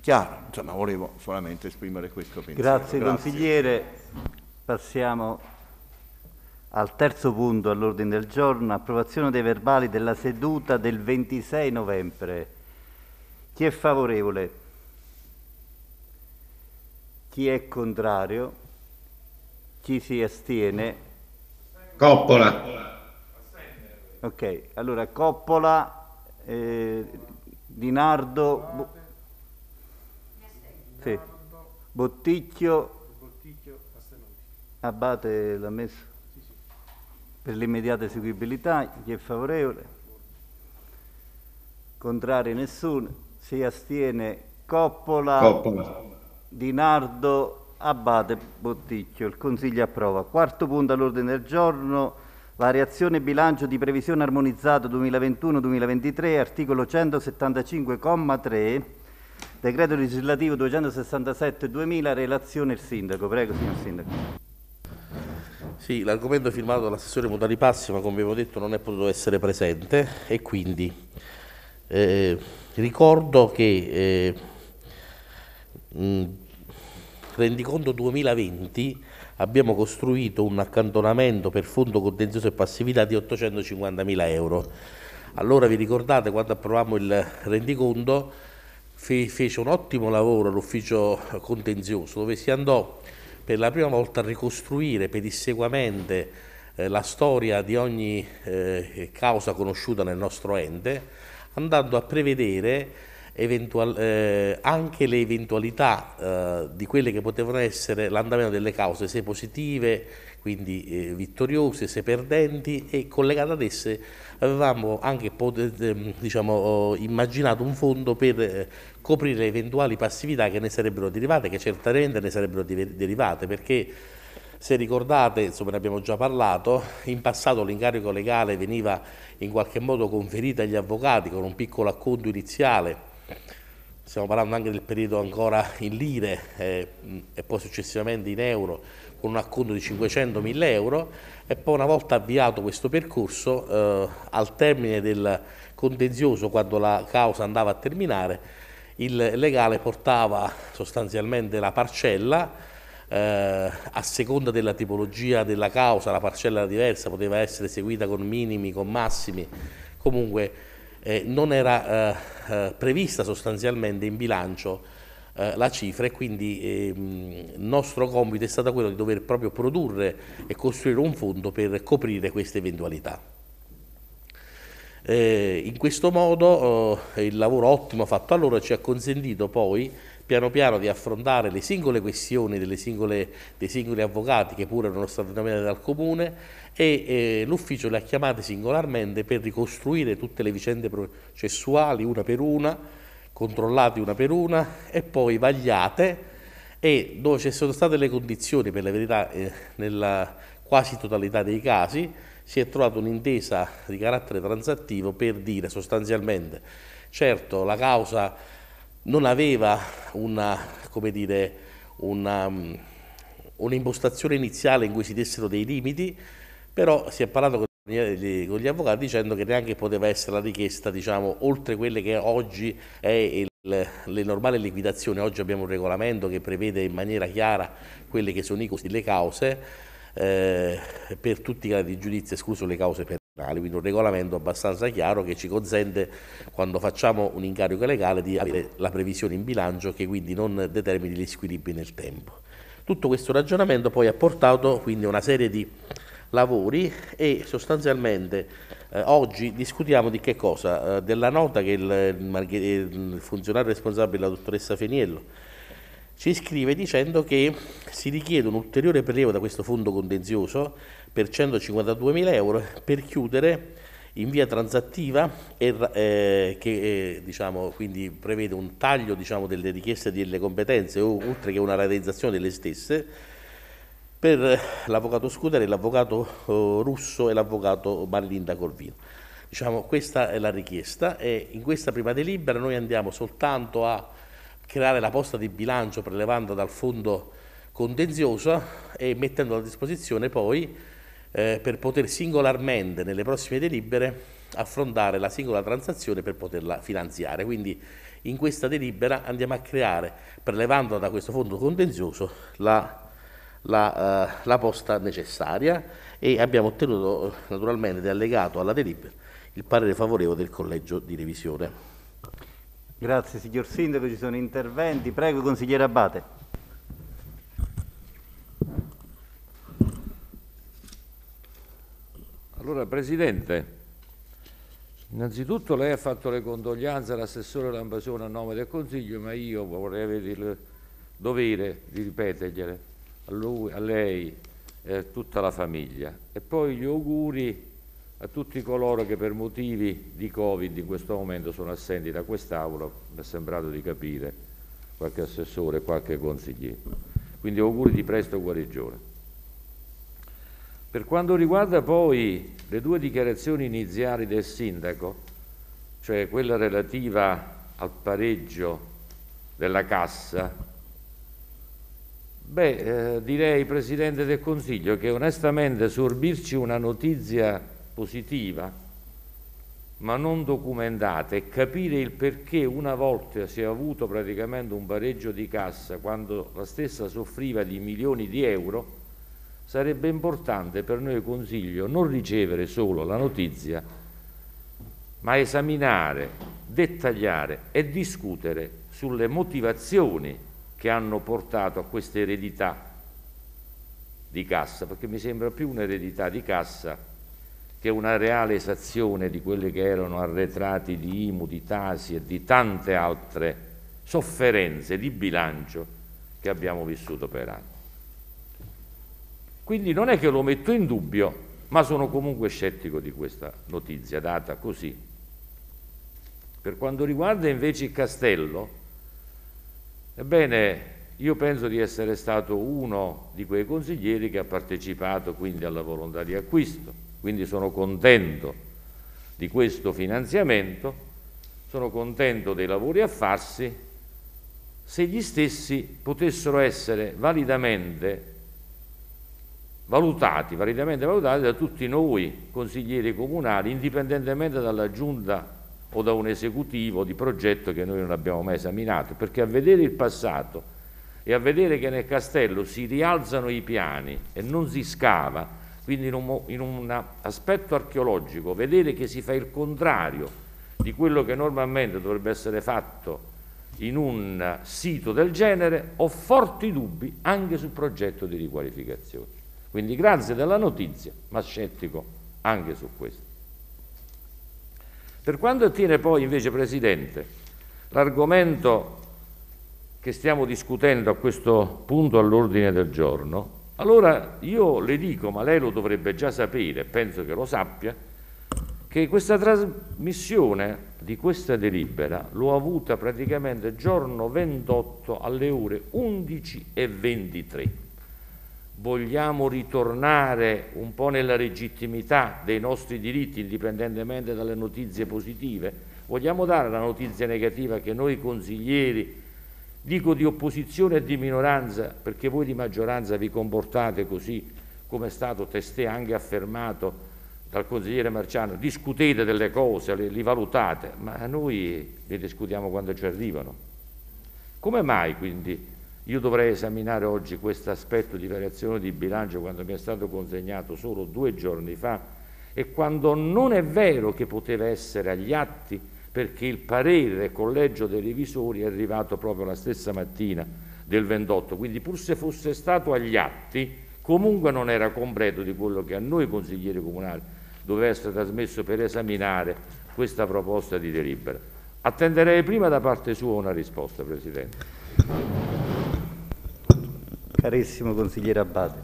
Chiaro, insomma volevo solamente esprimere questo pensiero. Grazie, Grazie. consigliere. Passiamo al terzo punto all'ordine del giorno, approvazione dei verbali della seduta del 26 novembre. Chi è favorevole? Chi è contrario? Chi si astiene? Coppola. Ok, allora Coppola, eh, Di Nardo... Boh. Te. Botticchio. Botticchio astenuti. Abate l'ha messo? Per l'immediata eseguibilità, chi è favorevole? Contrari nessuno. Si astiene Coppola. Coppola. Di Nardo, Abate, Botticchio. Il Consiglio approva. Quarto punto all'ordine del giorno. Variazione bilancio di previsione armonizzato 2021-2023, articolo 175,3 Decreto legislativo 267-2000, relazione il sindaco. Prego, signor sindaco. Sì, l'argomento firmato dall'assessore Mutari Passi, ma come avevo detto non è potuto essere presente e quindi eh, ricordo che eh, rendiconto 2020 abbiamo costruito un accantonamento per fondo contenzioso e passività di 850.000 euro. Allora vi ricordate quando approvammo il rendiconto fece un ottimo lavoro all'ufficio contenzioso dove si andò per la prima volta a ricostruire pedisseguamente eh, la storia di ogni eh, causa conosciuta nel nostro ente, andando a prevedere eventual, eh, anche le eventualità di quelle che potevano essere l'andamento delle cause, se positive, quindi vittoriose, se perdenti e collegate ad esse avevamo anche ehm, diciamo, oh, immaginato un fondo per eh, coprire eventuali passività che ne sarebbero derivate, che certamente ne sarebbero derivate, perché se ricordate, insomma ne abbiamo già parlato, in passato l'incarico legale veniva in qualche modo conferito agli avvocati con un piccolo acconto iniziale, stiamo parlando anche del periodo ancora in lire eh, e poi successivamente in euro, con un acconto di 500.000 euro e poi una volta avviato questo percorso, eh, al termine del contenzioso, quando la causa andava a terminare, il legale portava sostanzialmente la parcella, eh, a seconda della tipologia della causa, la parcella era diversa, poteva essere seguita con minimi, con massimi, comunque eh, non era eh, eh prevista sostanzialmente in bilancio eh, la cifra e quindi il eh, nostro compito è stato quello di dover proprio produrre e costruire un fondo per coprire queste eventualità. Eh, in questo modo eh, il lavoro ottimo fatto allora ci ha consentito poi piano piano di affrontare le singole questioni singole, dei singoli avvocati che pure erano state nominate dal comune e eh, l'ufficio le ha chiamate singolarmente per ricostruire tutte le vicende processuali una per una controllate una per una e poi vagliate e dove ci sono state le condizioni, per la verità eh, nella quasi totalità dei casi, si è trovata un'intesa di carattere transattivo per dire sostanzialmente, certo la causa non aveva mm, un'impostazione iniziale in cui si dessero dei limiti, però si è parlato con con gli avvocati dicendo che neanche poteva essere la richiesta, diciamo, oltre quelle che oggi è il le normali liquidazioni, oggi abbiamo un regolamento che prevede in maniera chiara quelle che sono costi, le cause eh, per tutti i gradi di giudizio, escluso le cause penali, quindi un regolamento abbastanza chiaro che ci consente quando facciamo un incarico legale di avere la previsione in bilancio che quindi non determini gli squilibri nel tempo. Tutto questo ragionamento poi ha portato quindi a una serie di lavori e sostanzialmente eh, oggi discutiamo di che cosa? Eh, della nota che il, il, funzionario responsabile, la dottoressa Feniello, ci scrive dicendo che si richiede un ulteriore prelievo da questo fondo contenzioso per 152 mila euro per chiudere in via transattiva e, eh, che eh, diciamo, quindi prevede un taglio diciamo, delle richieste delle competenze oltre che una realizzazione delle stesse per l'avvocato Scudere, l'avvocato eh, Russo e l'avvocato Marlinda Corvino. Diciamo, questa è la richiesta e in questa prima delibera noi andiamo soltanto a creare la posta di bilancio prelevando dal fondo contenzioso e mettendola a disposizione poi eh, per poter singolarmente nelle prossime delibere affrontare la singola transazione per poterla finanziare. Quindi in questa delibera andiamo a creare, prelevandola da questo fondo contenzioso, la la, uh, la posta necessaria e abbiamo ottenuto eh, naturalmente allegato alla delibera il parere favorevole del collegio di revisione. Grazie signor Sindaco, ci sono interventi. Prego consigliere Abate. Allora Presidente, innanzitutto lei ha fatto le condoglianze all'assessore Lambasone a nome del Consiglio, ma io vorrei avere il dovere di ripetergliele a, lui, a lei e a tutta la famiglia. E poi gli auguri a tutti coloro che per motivi di Covid in questo momento sono assenti da quest'Aula, mi è sembrato di capire, qualche assessore, qualche consigliere. Quindi auguri di presto guarigione. Per quanto riguarda poi le due dichiarazioni iniziali del sindaco, cioè quella relativa al pareggio della cassa Beh, eh, direi Presidente del Consiglio che onestamente sorbirci una notizia positiva, ma non documentata, e capire il perché una volta si è avuto praticamente un pareggio di cassa quando la stessa soffriva di milioni di euro, sarebbe importante per noi Consiglio non ricevere solo la notizia, ma esaminare, dettagliare e discutere sulle motivazioni che hanno portato a questa eredità di cassa, perché mi sembra più un'eredità di cassa che una reale esazione di quelli che erano arretrati di IMU, di Tasi e di tante altre sofferenze di bilancio che abbiamo vissuto per anni. Quindi non è che lo metto in dubbio, ma sono comunque scettico di questa notizia data così. Per quanto riguarda invece il castello, Ebbene, io penso di essere stato uno di quei consiglieri che ha partecipato quindi alla volontà di acquisto, quindi sono contento di questo finanziamento, sono contento dei lavori a farsi, se gli stessi potessero essere validamente valutati, validamente valutati da tutti noi consiglieri comunali, indipendentemente dalla giunta o da un esecutivo di progetto che noi non abbiamo mai esaminato, perché a vedere il passato e a vedere che nel castello si rialzano i piani e non si scava, quindi in un, in un aspetto archeologico, vedere che si fa il contrario di quello che normalmente dovrebbe essere fatto in un sito del genere, ho forti dubbi anche sul progetto di riqualificazione. Quindi grazie della notizia, ma scettico anche su questo. Per quanto attiene poi, invece, Presidente, l'argomento che stiamo discutendo a questo punto all'ordine del giorno, allora io le dico, ma lei lo dovrebbe già sapere, penso che lo sappia, che questa trasmissione di questa delibera l'ho avuta praticamente giorno 28 alle ore 11 e 23 vogliamo ritornare un po' nella legittimità dei nostri diritti, indipendentemente dalle notizie positive, vogliamo dare la notizia negativa che noi consiglieri, dico di opposizione e di minoranza, perché voi di maggioranza vi comportate così, come è stato testé anche affermato dal consigliere Marciano, discutete delle cose, li valutate, ma noi le discutiamo quando ci arrivano. Come mai quindi io dovrei esaminare oggi questo aspetto di variazione di bilancio quando mi è stato consegnato solo due giorni fa e quando non è vero che poteva essere agli atti perché il parere del collegio dei revisori è arrivato proprio la stessa mattina del 28, quindi pur se fosse stato agli atti comunque non era completo di quello che a noi consiglieri comunali doveva essere trasmesso per esaminare questa proposta di delibera. Attenderei prima da parte sua una risposta, Presidente carissimo consigliere Abbate,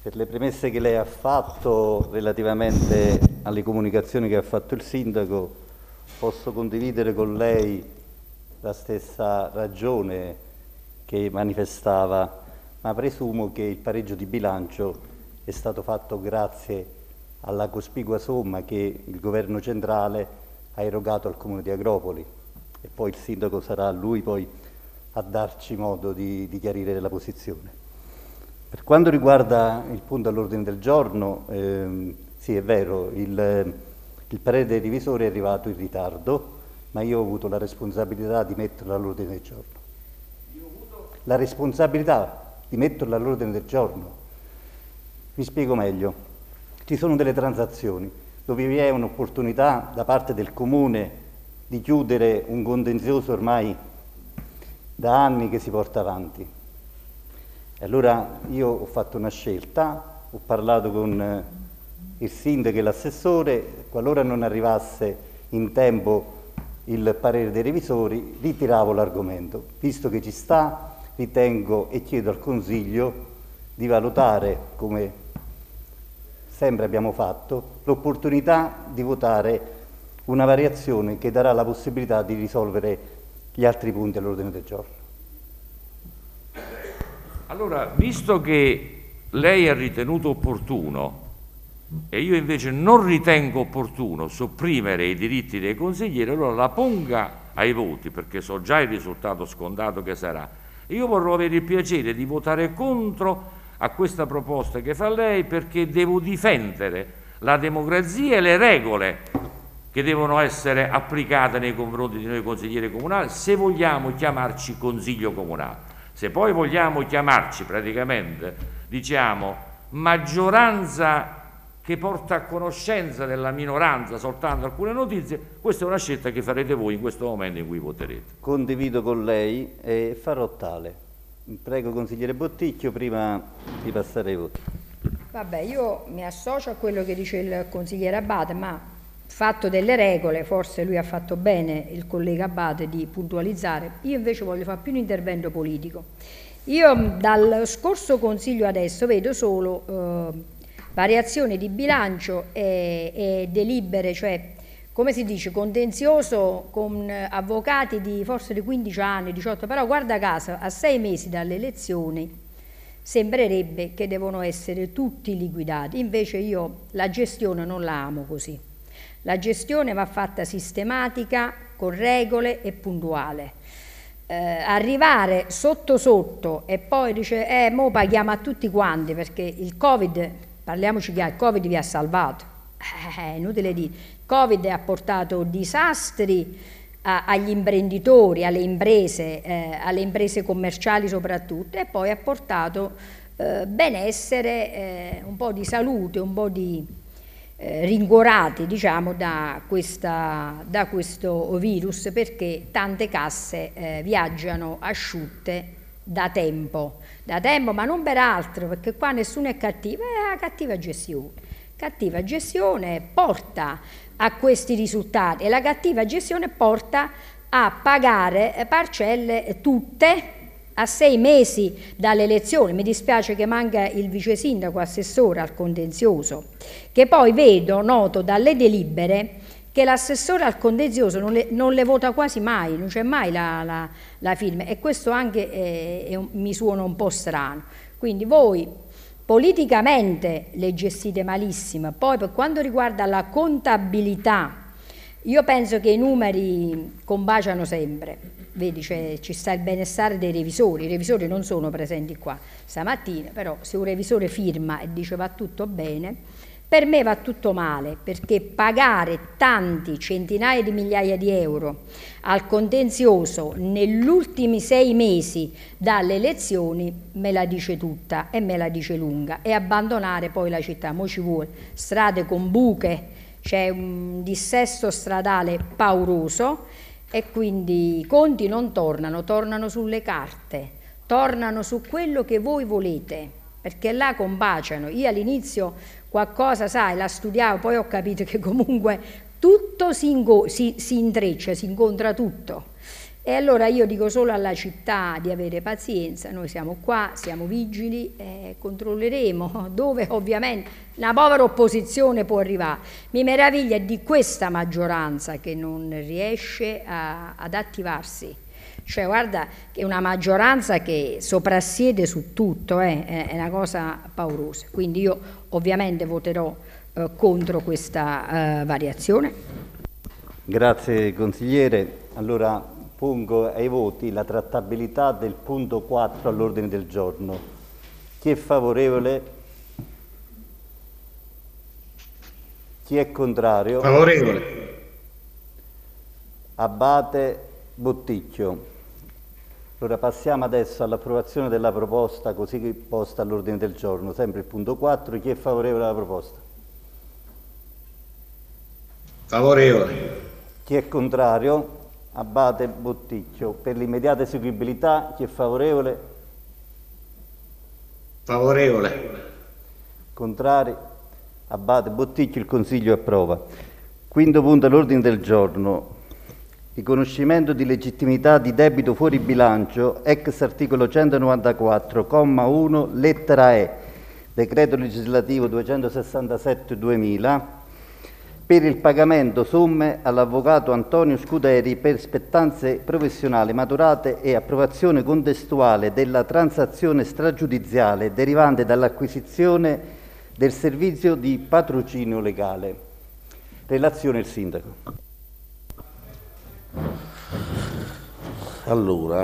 per le premesse che lei ha fatto relativamente alle comunicazioni che ha fatto il sindaco, posso condividere con lei la stessa ragione che manifestava, ma presumo che il pareggio di bilancio è stato fatto grazie alla cospicua somma che il governo centrale ha erogato al comune di Agropoli e poi il sindaco sarà lui poi a darci modo di, di chiarire la posizione. Per quanto riguarda il punto all'ordine del giorno, ehm, sì è vero, il, il parere del revisori è arrivato in ritardo, ma io ho avuto la responsabilità di metterlo all'ordine del giorno. La responsabilità di metterlo all'ordine del giorno. Vi spiego meglio. Ci sono delle transazioni dove vi è un'opportunità da parte del comune di chiudere un contenzioso ormai da anni che si porta avanti. E allora io ho fatto una scelta, ho parlato con eh, il sindaco e l'assessore, qualora non arrivasse in tempo il parere dei revisori, ritiravo l'argomento. Visto che ci sta, ritengo e chiedo al Consiglio di valutare, come sempre abbiamo fatto, l'opportunità di votare una variazione che darà la possibilità di risolvere il gli altri punti all'ordine del giorno. Allora, visto che lei ha ritenuto opportuno e io invece non ritengo opportuno sopprimere i diritti dei consiglieri, allora la ponga ai voti, perché so già il risultato scontato che sarà. Io vorrò avere il piacere di votare contro a questa proposta che fa lei perché devo difendere la democrazia e le regole che devono essere applicate nei confronti di noi consigliere comunali se vogliamo chiamarci consiglio comunale. Se poi vogliamo chiamarci praticamente, diciamo, maggioranza che porta a conoscenza della minoranza soltanto alcune notizie, questa è una scelta che farete voi in questo momento in cui voterete. Condivido con lei e farò tale. Prego consigliere Botticchio prima di passare ai voti. Vabbè, io mi associo a quello che dice il consigliere Abate, ma fatto delle regole, forse lui ha fatto bene il collega Abate di puntualizzare, io invece voglio fare più un intervento politico. Io mm, dal scorso consiglio adesso vedo solo eh, variazione di bilancio e, e, delibere, cioè come si dice, contenzioso con avvocati di forse di 15 anni, 18, però guarda caso, a sei mesi dalle elezioni sembrerebbe che devono essere tutti liquidati, invece io la gestione non la amo così. La gestione va fatta sistematica, con regole e puntuale. Eh, arrivare sotto sotto e poi dice eh mo paghiamo a tutti quanti perché il covid parliamoci chiaro il covid vi ha salvato eh, inutile dire il covid ha portato disastri a, agli imprenditori alle imprese eh, alle imprese commerciali soprattutto e poi ha portato eh, benessere eh, un po' di salute un po' di eh, rincuorati diciamo, da, questa, da, questo virus perché tante casse eh, viaggiano asciutte da tempo, da tempo ma non per altro perché qua nessuno è cattivo, è la cattiva gestione. Cattiva gestione porta a questi risultati e la cattiva gestione porta a pagare parcelle tutte a sei mesi dalle elezioni, mi dispiace che manca il vice sindaco assessore al contenzioso, che poi vedo, noto dalle delibere, che l'assessore al contenzioso non le, non le, vota quasi mai, non c'è mai la, la, la, firma e questo anche eh, un, mi suona un po' strano. Quindi voi politicamente le gestite malissimo, poi per quanto riguarda la contabilità, io penso che i numeri combaciano sempre vedi, cioè, ci sta il benessere dei revisori, i revisori non sono presenti qua stamattina, però se un revisore firma e dice va tutto bene, per me va tutto male perché pagare tanti centinaia di migliaia di euro al contenzioso negli ultimi sei mesi dalle elezioni me la dice tutta e me la dice lunga e abbandonare poi la città, mo ci vuole strade con buche, c'è un dissesto stradale pauroso e quindi i conti non tornano, tornano sulle carte, tornano su quello che voi volete perché là combaciano. Io all'inizio qualcosa, sai, la studiavo, poi ho capito che comunque tutto si, si, si intreccia, si incontra tutto. E allora io dico solo alla città di avere pazienza, noi siamo qua, siamo vigili, eh, controlleremo dove ovviamente una povera opposizione può arrivare. Mi meraviglia di questa maggioranza che non riesce a, ad attivarsi. Cioè guarda che è una maggioranza che soprassiede su tutto, eh, è una cosa paurosa. Quindi io ovviamente voterò eh, contro questa eh, variazione. Grazie consigliere. Allora Pongo ai voti la trattabilità del punto 4 all'ordine del giorno. Chi è favorevole? Chi è contrario? Favorevole. Abbate Botticchio. Allora passiamo adesso all'approvazione della proposta così posta all'ordine del giorno, sempre il punto 4. Chi è favorevole alla proposta? Favorevole. Chi è contrario? Abate Botticchio, per l'immediata eseguibilità, chi è favorevole? Favorevole. Contrari? Abate Botticchio, il Consiglio approva. Quinto punto all'ordine del giorno. Riconoscimento di legittimità di debito fuori bilancio, ex articolo 194, comma 1, lettera E, decreto legislativo 267-2000, per il pagamento somme all'avvocato Antonio Scuderi per spettanze professionali maturate e approvazione contestuale della transazione stragiudiziale derivante dall'acquisizione del servizio di patrocinio legale. Relazione il Sindaco. Allora,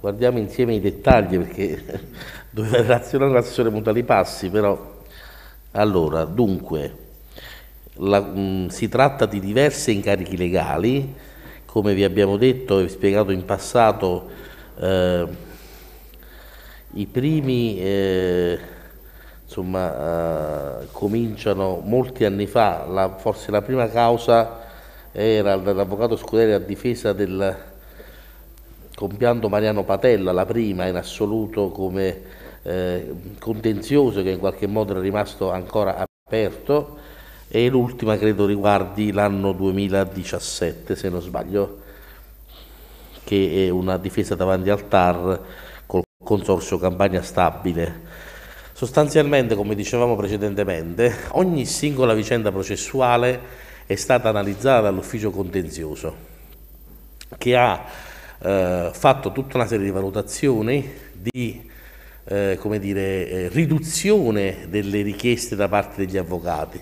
guardiamo insieme i dettagli perché doveva razionare l'azione mutare i passi, però allora, dunque, la, mh, mm, si tratta di diversi incarichi legali, come vi abbiamo detto e spiegato in passato, eh, i primi eh, insomma, eh, cominciano molti anni fa, la, forse la prima causa era dell'avvocato Scuderi a difesa del compianto Mariano Patella, la prima in assoluto come eh, contenzioso che in qualche modo è rimasto ancora aperto e l'ultima credo riguardi l'anno 2017 se non sbaglio che è una difesa davanti al TAR col consorzio Campagna Stabile. Sostanzialmente, come dicevamo precedentemente, ogni singola vicenda processuale è stata analizzata dall'ufficio contenzioso che ha eh, fatto tutta una serie di valutazioni di eh, come dire, eh, riduzione delle richieste da parte degli avvocati.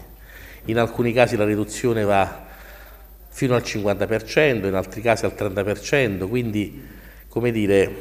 In alcuni casi la riduzione va fino al 50%, in altri casi al 30%, quindi come dire,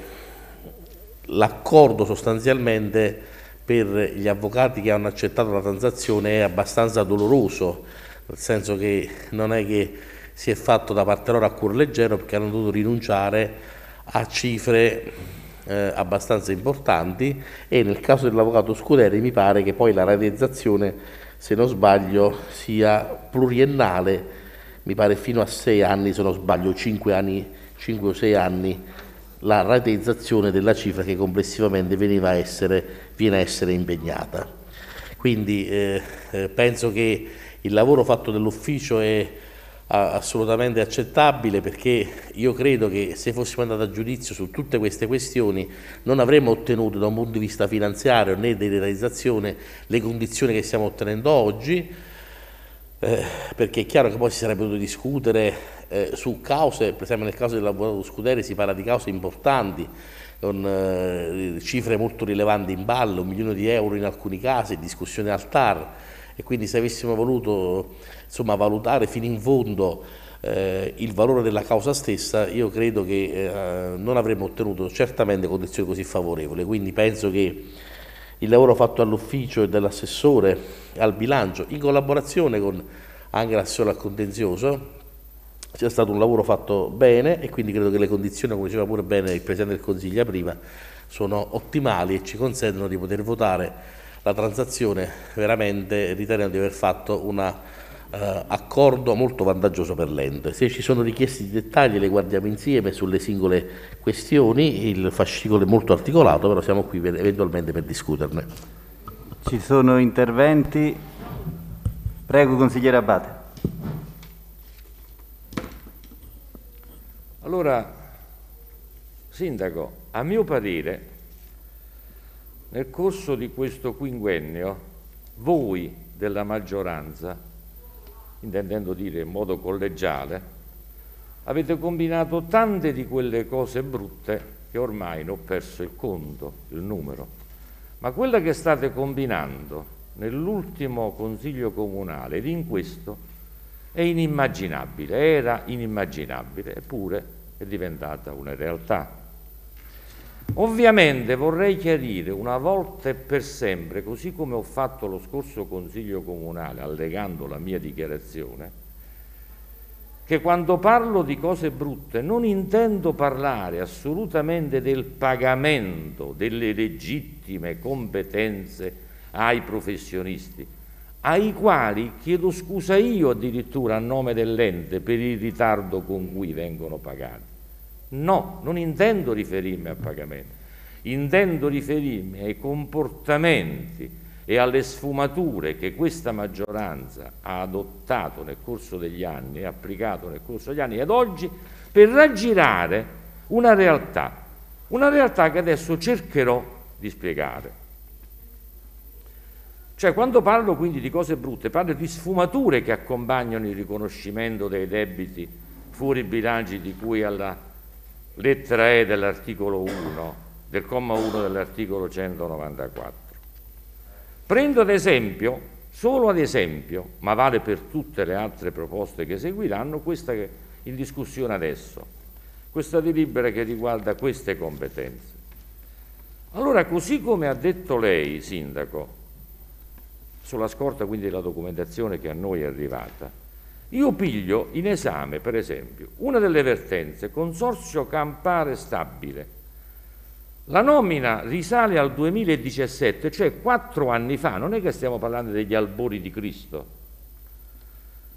l'accordo sostanzialmente per gli avvocati che hanno accettato la transazione è abbastanza doloroso, nel senso che non è che si è fatto da parte loro a cuore leggero perché hanno dovuto rinunciare a cifre eh, abbastanza importanti e nel caso dell'avvocato Scuderi mi pare che poi la rateizzazione, se non sbaglio, sia pluriennale, mi pare fino a sei anni, se non sbaglio 5, anni, 5 o sei anni, la rateizzazione della cifra che complessivamente veniva a essere, viene a essere impegnata. Quindi eh, eh penso che il lavoro fatto dall'ufficio è assolutamente accettabile perché io credo che se fossimo andati a giudizio su tutte queste questioni non avremmo ottenuto da un punto di vista finanziario né di realizzazione le condizioni che stiamo ottenendo oggi eh, perché è chiaro che poi si sarebbe potuto discutere eh, su cause, per esempio nel caso dell'avvocato Scuderi si parla di cause importanti con eh, cifre molto rilevanti in ballo, un milione di euro in alcuni casi, discussione al TAR e quindi se avessimo voluto insomma, valutare fino in fondo eh, il valore della causa stessa, io credo che eh, non avremmo ottenuto certamente condizioni così favorevoli. Quindi penso che il lavoro fatto all'ufficio e dall'assessore al bilancio, in collaborazione con anche l'assessore al contenzioso, sia stato un lavoro fatto bene e quindi credo che le condizioni, come diceva pure bene il Presidente del Consiglio prima, sono ottimali e ci consentono di poter votare la transazione veramente ritenendo di aver fatto un eh, accordo molto vantaggioso per l'ente. Se ci sono richieste di dettagli le guardiamo insieme sulle singole questioni, il fascicolo è molto articolato, però siamo qui eventualmente per discuterne. Ci sono interventi? Prego consigliere Abate. Allora, Sindaco, a mio parere nel corso di questo quinquennio voi della maggioranza, intendendo dire in modo collegiale, avete combinato tante di quelle cose brutte che ormai ne ho perso il conto, il numero. Ma quella che state combinando nell'ultimo Consiglio Comunale ed in questo è inimmaginabile, era inimmaginabile, eppure è diventata una realtà. Ovviamente vorrei chiarire una volta e per sempre, così come ho fatto lo scorso Consiglio Comunale allegando la mia dichiarazione, che quando parlo di cose brutte non intendo parlare assolutamente del pagamento delle legittime competenze ai professionisti, ai quali chiedo scusa io addirittura a nome dell'ente per il ritardo con cui vengono pagati. No, non intendo riferirmi a pagamento, intendo riferirmi ai comportamenti e alle sfumature che questa maggioranza ha adottato nel corso degli anni, ha applicato nel corso degli anni ed oggi per raggirare una realtà, una realtà che adesso cercherò di spiegare. Cioè, quando parlo quindi di cose brutte, parlo di sfumature che accompagnano il riconoscimento dei debiti fuori bilanci di cui alla lettera E dell'articolo 1, del comma 1 dell'articolo 194. Prendo ad esempio, solo ad esempio, ma vale per tutte le altre proposte che seguiranno, questa che, è in discussione adesso, questa delibera che riguarda queste competenze. Allora, così come ha detto lei, Sindaco, sulla scorta quindi della documentazione che a noi è arrivata, io piglio in esame, per esempio, una delle vertenze, Consorzio Campare Stabile. La nomina risale al 2017, cioè quattro anni fa, non è che stiamo parlando degli albori di Cristo.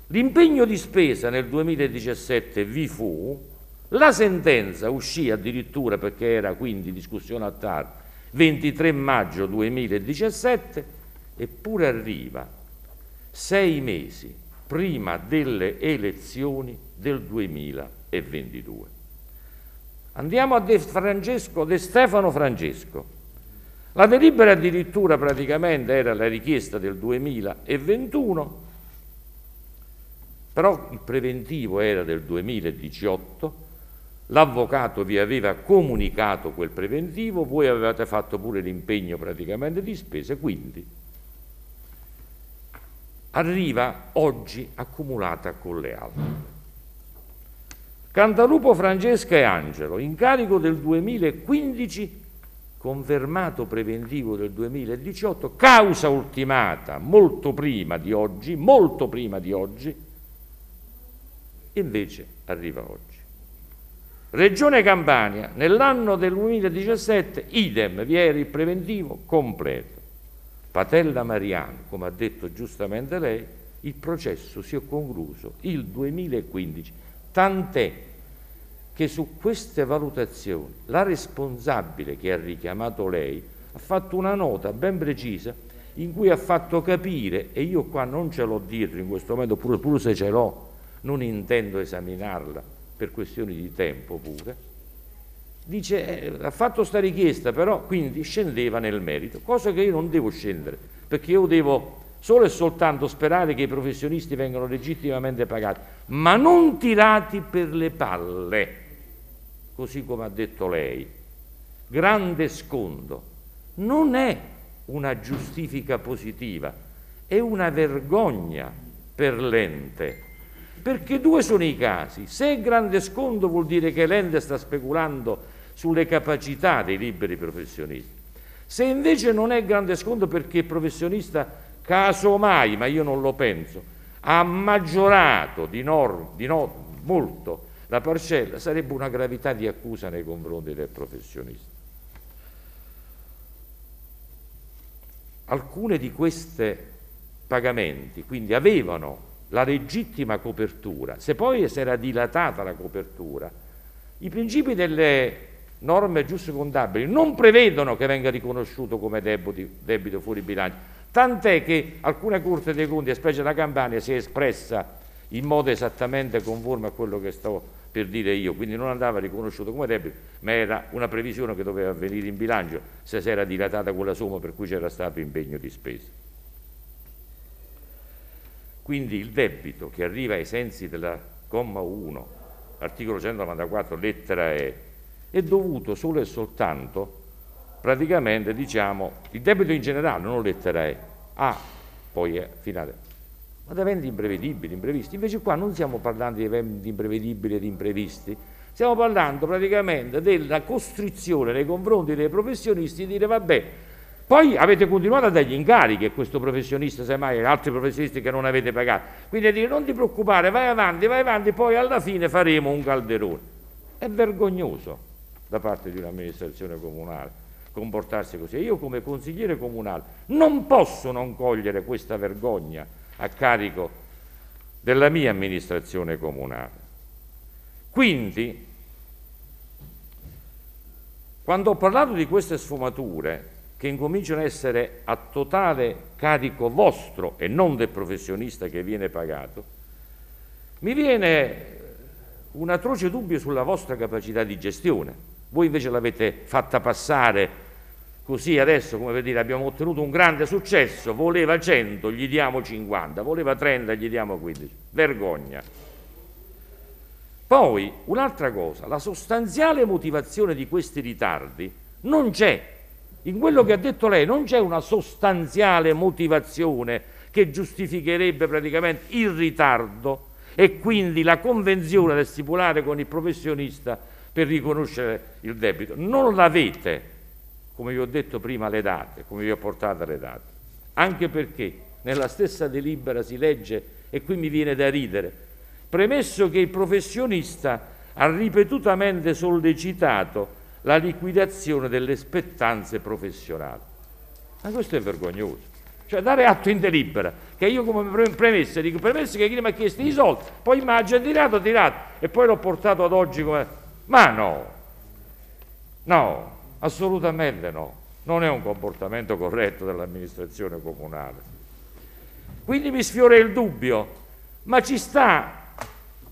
L'impegno di spesa nel 2017 vi fu, la sentenza uscì addirittura perché era quindi discussione a TAR 23 maggio 2017, eppure arriva sei mesi prima delle elezioni del 2022. Andiamo a De Francesco, De Stefano Francesco. La delibera addirittura praticamente era la richiesta del 2021, però il preventivo era del 2018, l'avvocato vi aveva comunicato quel preventivo, voi avevate fatto pure l'impegno praticamente di spese, quindi arriva oggi accumulata con le altre. Cantalupo Francesca e Angelo, incarico del 2015, confermato preventivo del 2018, causa ultimata molto prima di oggi, molto prima di oggi, invece arriva oggi. Regione Campania, nell'anno del 2017, idem, vi era il preventivo completo. Patella Mariano, come ha detto giustamente lei, il processo si è concluso il 2015, tant'è che su queste valutazioni la responsabile che ha richiamato lei ha fatto una nota ben precisa in cui ha fatto capire, e io qua non ce l'ho dietro in questo momento, pure, pure se ce l'ho, non intendo esaminarla per questioni di tempo pure, dice eh, ha fatto sta richiesta però quindi scendeva nel merito, cosa che io non devo scendere perché io devo solo e soltanto sperare che i professionisti vengano legittimamente pagati, ma non tirati per le palle, così come ha detto lei. Grande scondo. Non è una giustifica positiva, è una vergogna per l'ente. Perché due sono i casi. Se è grande scondo vuol dire che l'ente sta speculando sulle capacità dei liberi professionisti. Se invece non è grande sconto perché il professionista, casomai, ma io non lo penso, ha maggiorato di, norm, di no, molto la parcella, sarebbe una gravità di accusa nei confronti del professionista. Alcune di queste pagamenti quindi avevano la legittima copertura, se poi si era dilatata la copertura, i principi delle norme giuste contabili non prevedono che venga riconosciuto come debito, debito fuori bilancio, tant'è che alcune Corte dei Conti, specie la Campania, si è espressa in modo esattamente conforme a quello che sto per dire io, quindi non andava riconosciuto come debito, ma era una previsione che doveva avvenire in bilancio se si era dilatata quella somma per cui c'era stato impegno di spesa. Quindi il debito che arriva ai sensi della comma 1, articolo 194, lettera E, è dovuto solo e soltanto praticamente diciamo il debito in generale, non lettera E, A poi è finale, ma da eventi imprevedibili, imprevisti. Invece qua non stiamo parlando di eventi imprevedibili ed imprevisti, stiamo parlando praticamente della costrizione nei confronti dei professionisti di dire vabbè, poi avete continuato a dargli incarichi a questo professionista, semmai altri professionisti che non avete pagato. Quindi a dire non ti preoccupare, vai avanti, vai avanti, poi alla fine faremo un calderone. È vergognoso da parte di un'amministrazione comunale comportarsi così. Io come consigliere comunale non posso non cogliere questa vergogna a carico della mia amministrazione comunale. Quindi, quando ho parlato di queste sfumature, che incominciano a essere a totale carico vostro e non del professionista che viene pagato, mi viene un atroce dubbio sulla vostra capacità di gestione voi invece l'avete fatta passare così adesso, come per dire, abbiamo ottenuto un grande successo, voleva 100, gli diamo 50, voleva 30, gli diamo 15. Vergogna. Poi, un'altra cosa, la sostanziale motivazione di questi ritardi non c'è. In quello che ha detto lei non c'è una sostanziale motivazione che giustificherebbe praticamente il ritardo e quindi la convenzione da stipulare con il professionista per riconoscere il debito. Non l'avete, come vi ho detto prima, le date, come vi ho portato le date. Anche perché nella stessa delibera si legge, e qui mi viene da ridere, premesso che il professionista ha ripetutamente sollecitato la liquidazione delle spettanze professionali. Ma questo è vergognoso. Cioè dare atto in delibera, che io come premessa dico, premesso che chi mi ha chiesto i soldi, poi mi ha gentirato, tirato e poi l'ho portato ad oggi come ma no, no, assolutamente no, non è un comportamento corretto dell'amministrazione comunale. Quindi mi sfiora il dubbio, ma ci sta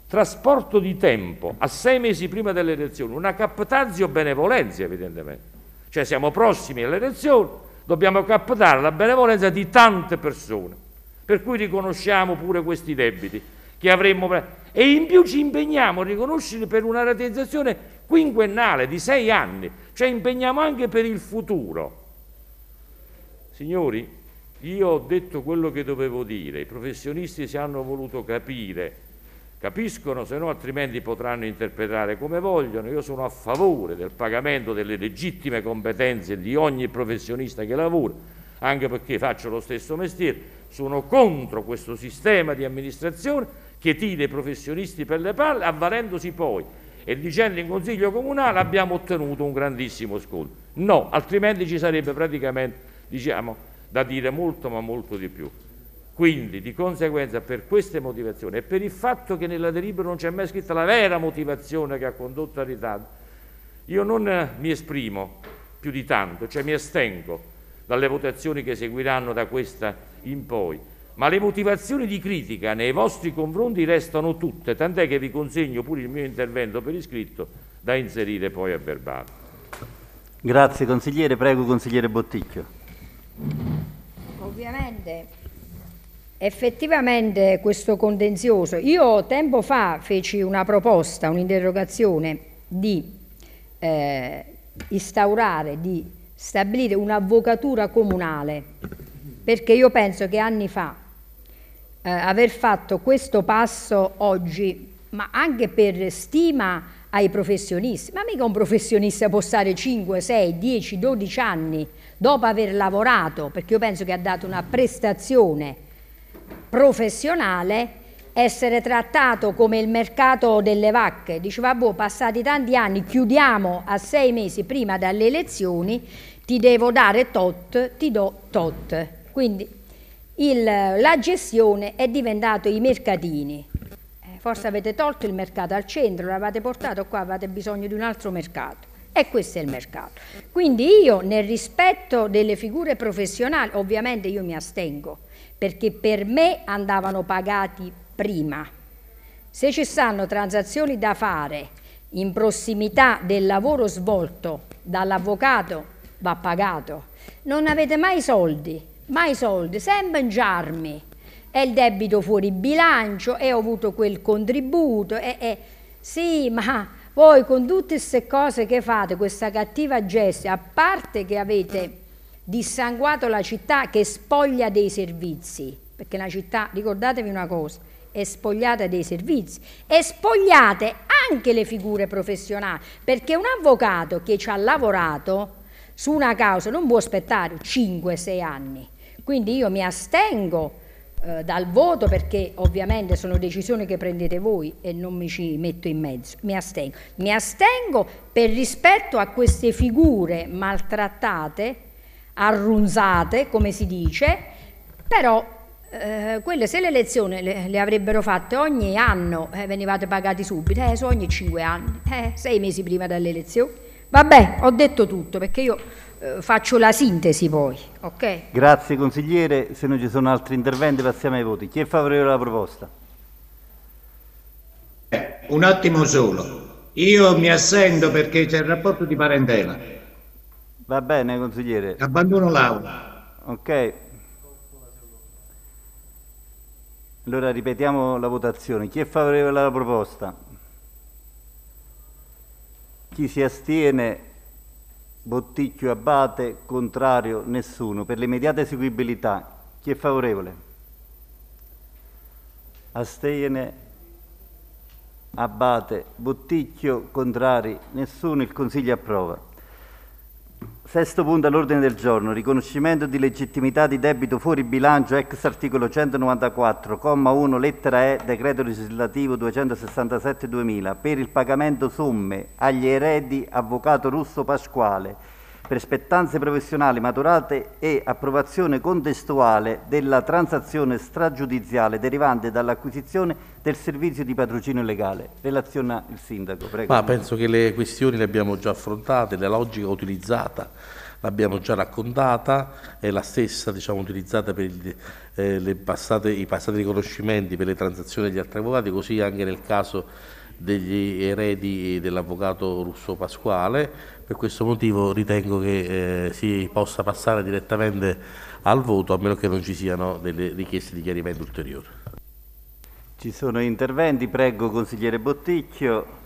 trasporto di tempo a sei mesi prima delle elezioni, una captazio benevolenza evidentemente. Cioè siamo prossimi alle elezioni, dobbiamo captare la benevolenza di tante persone, per cui riconosciamo pure questi debiti che avremmo... E in più ci impegniamo a riconoscere per una ratezzazione quinquennale di sei anni, cioè impegniamo anche per il futuro. Signori, io ho detto quello che dovevo dire, i professionisti si hanno voluto capire, capiscono, se no altrimenti potranno interpretare come vogliono. Io sono a favore del pagamento delle legittime competenze di ogni professionista che lavora, anche perché faccio lo stesso mestiere, sono contro questo sistema di amministrazione che tira i professionisti per le palle, avvalendosi poi e dicendo in consiglio comunale abbiamo ottenuto un grandissimo sconto. No, altrimenti ci sarebbe praticamente, diciamo, da dire molto ma molto di più. Quindi, di conseguenza, per queste motivazioni e per il fatto che nella delibera non c'è mai scritta la vera motivazione che ha condotto al ritardo, io non eh, mi esprimo più di tanto, cioè mi astengo dalle votazioni che seguiranno da questa in poi ma le motivazioni di critica nei vostri confronti restano tutte, tant'è che vi consegno pure il mio intervento per iscritto da inserire poi a verbale. Grazie consigliere, prego consigliere Botticchio. Ovviamente, effettivamente questo contenzioso, io tempo fa feci una proposta, un'interrogazione di eh, instaurare, di stabilire un'avvocatura comunale, perché io penso che anni fa eh, aver fatto questo passo oggi, ma anche per stima ai professionisti, ma mica un professionista può stare 5, 6, 10, 12 anni dopo aver lavorato, perché io penso che ha dato una prestazione professionale, essere trattato come il mercato delle vacche. diceva boh, passati tanti anni, chiudiamo a sei mesi prima dalle elezioni, ti devo dare tot, ti do tot. Quindi il, la gestione è diventata i mercatini. Eh, forse avete tolto il mercato al centro, l'avete portato qua, avete bisogno di un altro mercato. E questo è il mercato. Quindi io nel rispetto delle figure professionali, ovviamente io mi astengo, perché per me andavano pagati prima. Se ci stanno transazioni da fare in prossimità del lavoro svolto dall'avvocato, va pagato. Non avete mai soldi, mai soldi, sempre ingiarmi. è il debito fuori bilancio, e ho avuto quel contributo, e, e sì, ma voi con tutte queste cose che fate, questa cattiva gesta, a parte che avete dissanguato la città che spoglia dei servizi, perché la città, ricordatevi una cosa, è spogliata dei servizi e spogliate anche le figure professionali, perché un avvocato che ci ha lavorato su una causa non può aspettare 5-6 anni. Quindi io mi astengo eh, dal voto perché ovviamente sono decisioni che prendete voi e non mi ci metto in mezzo, mi astengo. Mi astengo per rispetto a queste figure maltrattate, arrunzate come si dice, però eh, quelle se le elezioni le, le, avrebbero fatte ogni anno eh, venivate pagati subito, eh, su ogni cinque anni, eh, sei mesi prima delle elezioni. Vabbè, ho detto tutto perché io eh, faccio la sintesi poi. Okay? Grazie consigliere, se non ci sono altri interventi passiamo ai voti. Chi è favorevole alla proposta? Eh, un attimo solo. Io mi assendo perché c'è il rapporto di parentela. Va bene consigliere. Abbandono l'aula. Ok. Allora ripetiamo la votazione. Chi è favorevole alla proposta? Chi si astiene Botticchio Abate, contrario nessuno. Per l'immediata eseguibilità, chi è favorevole? Asteiene, Abate, Botticchio, contrari nessuno. Il Consiglio approva. Sesto punto all'ordine del giorno, riconoscimento di legittimità di debito fuori bilancio ex articolo 194, comma 1, lettera E, decreto legislativo 267-2000, per il pagamento somme agli eredi avvocato russo Pasquale per spettanze professionali maturate e approvazione contestuale della transazione stragiudiziale derivante dall'acquisizione del servizio di patrocinio legale. Relaziona il Sindaco. Prego. Ma penso che le questioni le abbiamo già affrontate, la logica utilizzata l'abbiamo già raccontata, è la stessa diciamo, utilizzata per il, eh, passate, i passati riconoscimenti per le transazioni degli altri avvocati, così anche nel caso degli eredi dell'avvocato Russo Pasquale, per questo motivo ritengo che eh, si possa passare direttamente al voto a meno che non ci siano delle richieste di chiarimento ulteriori. Ci sono interventi, prego consigliere Botticchio.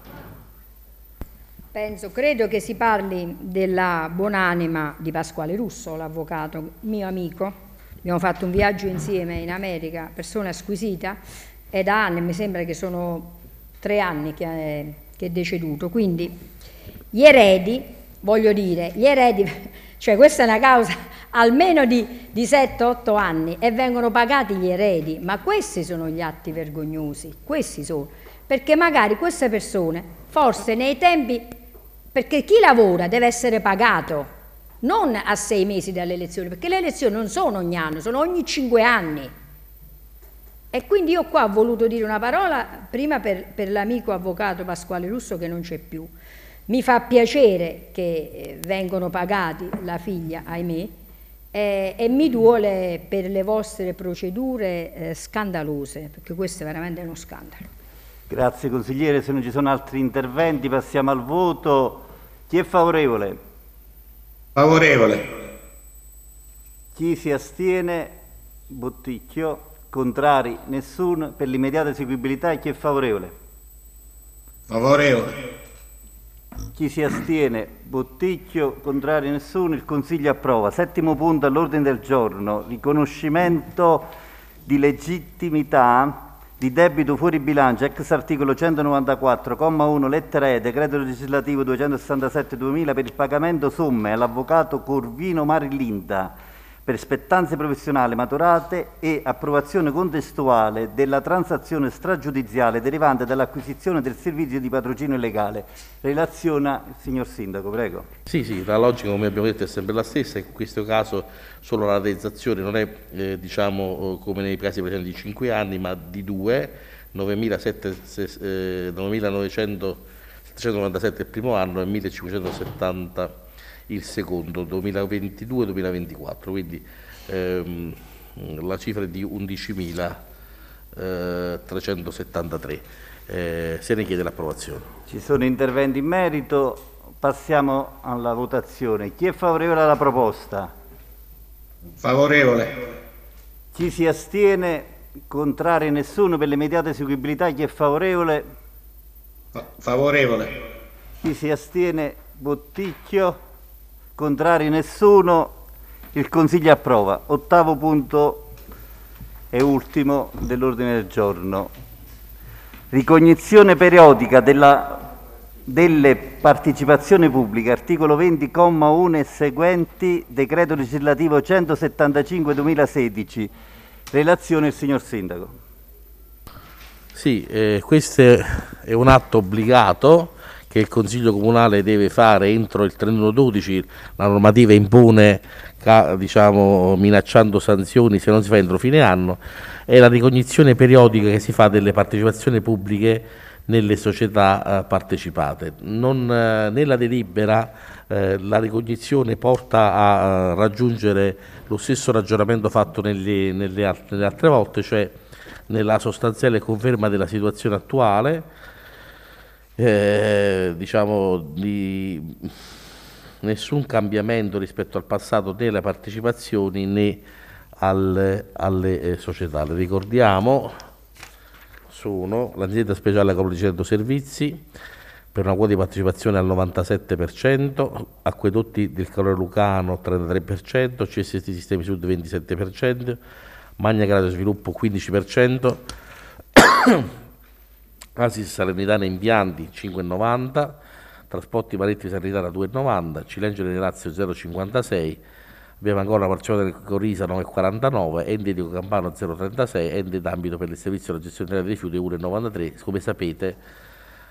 Penso, credo che si parli della buonanima di Pasquale Russo, l'avvocato, mio amico. Abbiamo fatto un viaggio insieme in America, persona squisita, e da anni mi sembra che sono tre anni che è, che è deceduto. Quindi gli eredi, voglio dire, gli eredi, cioè questa è una causa almeno di, di 7-8 anni e vengono pagati gli eredi, ma questi sono gli atti vergognosi, questi sono, perché magari queste persone, forse nei tempi, perché chi lavora deve essere pagato, non a sei mesi dalle elezioni, perché le elezioni non sono ogni anno, sono ogni cinque anni. E quindi io qua ho voluto dire una parola, prima per, per l'amico avvocato Pasquale Russo che non c'è più. Mi fa piacere che eh, vengono pagati la figlia, ahimè, eh, e mi duole per le vostre procedure eh, scandalose, perché questo è veramente uno scandalo. Grazie consigliere, se non ci sono altri interventi passiamo al voto. Chi è favorevole? Favorevole. Chi si astiene? Botticchio. Contrari? Nessuno. Per l'immediata eseguibilità chi è favorevole? Favorevole. Chi si astiene? Botticchio, contrari nessuno, il Consiglio approva. Settimo punto all'ordine del giorno, riconoscimento di legittimità di debito fuori bilancio, ex articolo 194,1, comma lettera E, decreto legislativo 267-2000 per il pagamento somme all'avvocato Corvino Marilinda per spettanze professionali maturate e approvazione contestuale della transazione stragiudiziale derivante dall'acquisizione del servizio di patrocinio illegale. Relaziona il signor Sindaco, prego. Sì, sì, la logica come abbiamo detto è sempre la stessa, in questo caso solo la realizzazione non è eh, diciamo, eh, come nei casi precedenti di 5 anni ma di 2, 9.997 eh, il primo anno e 1.570 il secondo 2022-2024, quindi ehm, la cifra è di 11.373. Eh, eh, se ne chiede l'approvazione. Ci sono interventi in merito, passiamo alla votazione. Chi è favorevole alla proposta? Favorevole. Chi si astiene? Contrari nessuno per l'immediata eseguibilità. Chi è favorevole? Favorevole. Chi si astiene? Botticchio. Contrari nessuno. Il Consiglio approva. Ottavo punto e ultimo dell'ordine del giorno. Ricognizione periodica della, delle partecipazioni pubbliche, articolo 20,1 e seguenti, decreto legislativo 175-2016. Relazione il signor Sindaco. Sì, eh, questo è un atto obbligato che il Consiglio Comunale deve fare entro il 31-12, la normativa impone diciamo, minacciando sanzioni se non si fa entro fine anno, è la ricognizione periodica che si fa delle partecipazioni pubbliche nelle società eh, partecipate. Non, eh, nella delibera eh, la ricognizione porta a eh, raggiungere lo stesso ragionamento fatto nelle, nelle, altre, nelle altre volte, cioè nella sostanziale conferma della situazione attuale, eh, diciamo di nessun cambiamento rispetto al passato né alle partecipazioni né al, alle eh, società. Le ricordiamo sono l'azienda speciale Agroliceto Servizi per una quota di partecipazione al 97%, Acquedotti del Calore Lucano 33%, CST Sistemi Sud 27%, Magna Grado Sviluppo 15%, Asis Salernitana Impianti 5,90, Trasporti Marittimi Salernitana 2,90, Cilengio di Lazio 0,56, abbiamo ancora la del Corisa 9,49, Ente di Campano 0,36, Ente d'ambito per il servizio della gestione dei rifiuti 1,93. Come sapete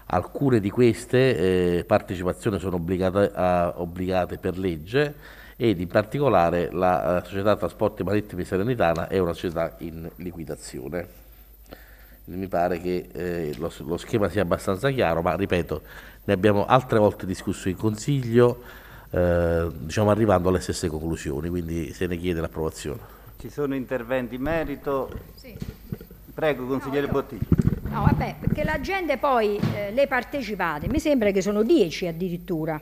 alcune di queste eh, partecipazioni sono obbligate, a, obbligate per legge ed in particolare la, la eh, società Trasporti Marittimi Salernitana è una società in liquidazione mi pare che eh, lo, lo, schema sia abbastanza chiaro, ma ripeto, ne abbiamo altre volte discusso in Consiglio, eh, diciamo arrivando alle stesse conclusioni, quindi se ne chiede l'approvazione. Ci sono interventi in merito? Sì. Prego, consigliere no, Bottiglia. No, vabbè, perché la gente poi eh, le partecipate, mi sembra che sono dieci addirittura.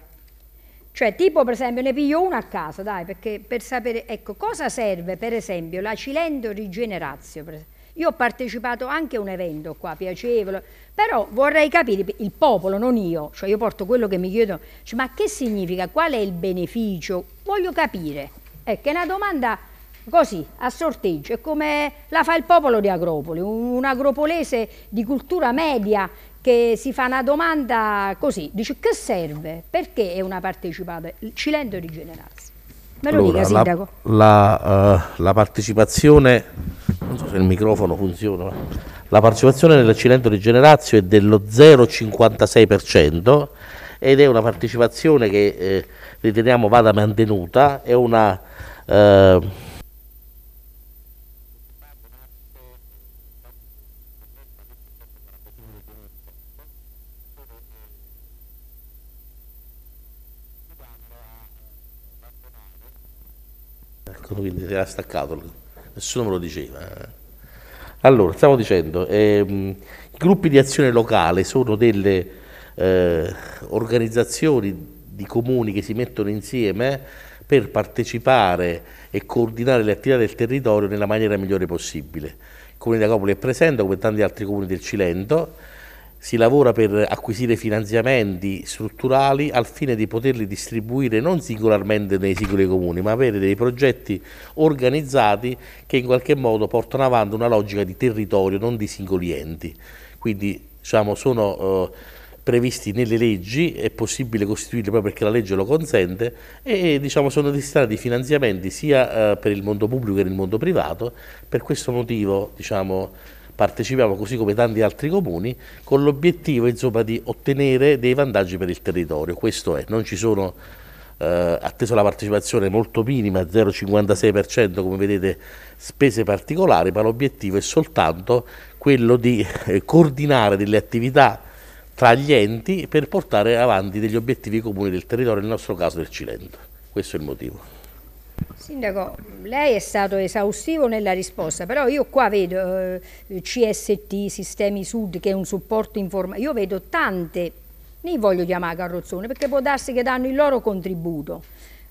Cioè, tipo per esempio ne piglio una a casa, dai, perché per sapere, ecco, cosa serve per esempio la Cilento Rigenerazio? Per esempio io ho partecipato anche a un evento qua, piacevole, però vorrei capire, il popolo, non io, cioè io porto quello che mi chiedono, cioè, ma che significa, qual è il beneficio? Voglio capire. è che è una domanda così, a sorteggio, è come la fa il popolo di Agropoli, un, un agropolese di cultura media che si fa una domanda così, dice che serve? Perché è una partecipata? Il Cilento rigenerato allora, La, la, uh, la, partecipazione, non so se il microfono funziona, la partecipazione nell'accidente di Generazio è dello 0,56% ed è una partecipazione che eh, riteniamo vada mantenuta, è una... Uh, Ecco, quindi si era staccato, nessuno me lo diceva. Eh. Allora, stavo dicendo, ehm, i gruppi di azione locale sono delle eh, organizzazioni di comuni che si mettono insieme per partecipare e coordinare le attività del territorio nella maniera migliore possibile. Il comune di Acopoli è presente, come tanti altri comuni del Cilento, si lavora per acquisire finanziamenti strutturali al fine di poterli distribuire non singolarmente nei singoli comuni, ma avere dei progetti organizzati che in qualche modo portano avanti una logica di territorio, non di singoli enti. Quindi diciamo, sono eh, previsti nelle leggi, è possibile costituirli proprio perché la legge lo consente e diciamo, sono destinati finanziamenti sia eh, per il mondo pubblico che per il mondo privato. Per questo motivo diciamo, partecipiamo così come tanti altri comuni con l'obiettivo insomma, di ottenere dei vantaggi per il territorio, questo è, non ci sono eh, atteso la partecipazione molto minima, 0,56% come vedete spese particolari, ma l'obiettivo è soltanto quello di eh, coordinare delle attività tra gli enti per portare avanti degli obiettivi comuni del territorio, nel nostro caso del Cilento. Questo è il motivo. Sindaco, lei è stato esaustivo nella risposta, però io qua vedo eh, CST, Sistemi Sud, che è un supporto informatico, io vedo tante, ne voglio chiamare carrozzone perché può darsi che danno il loro contributo,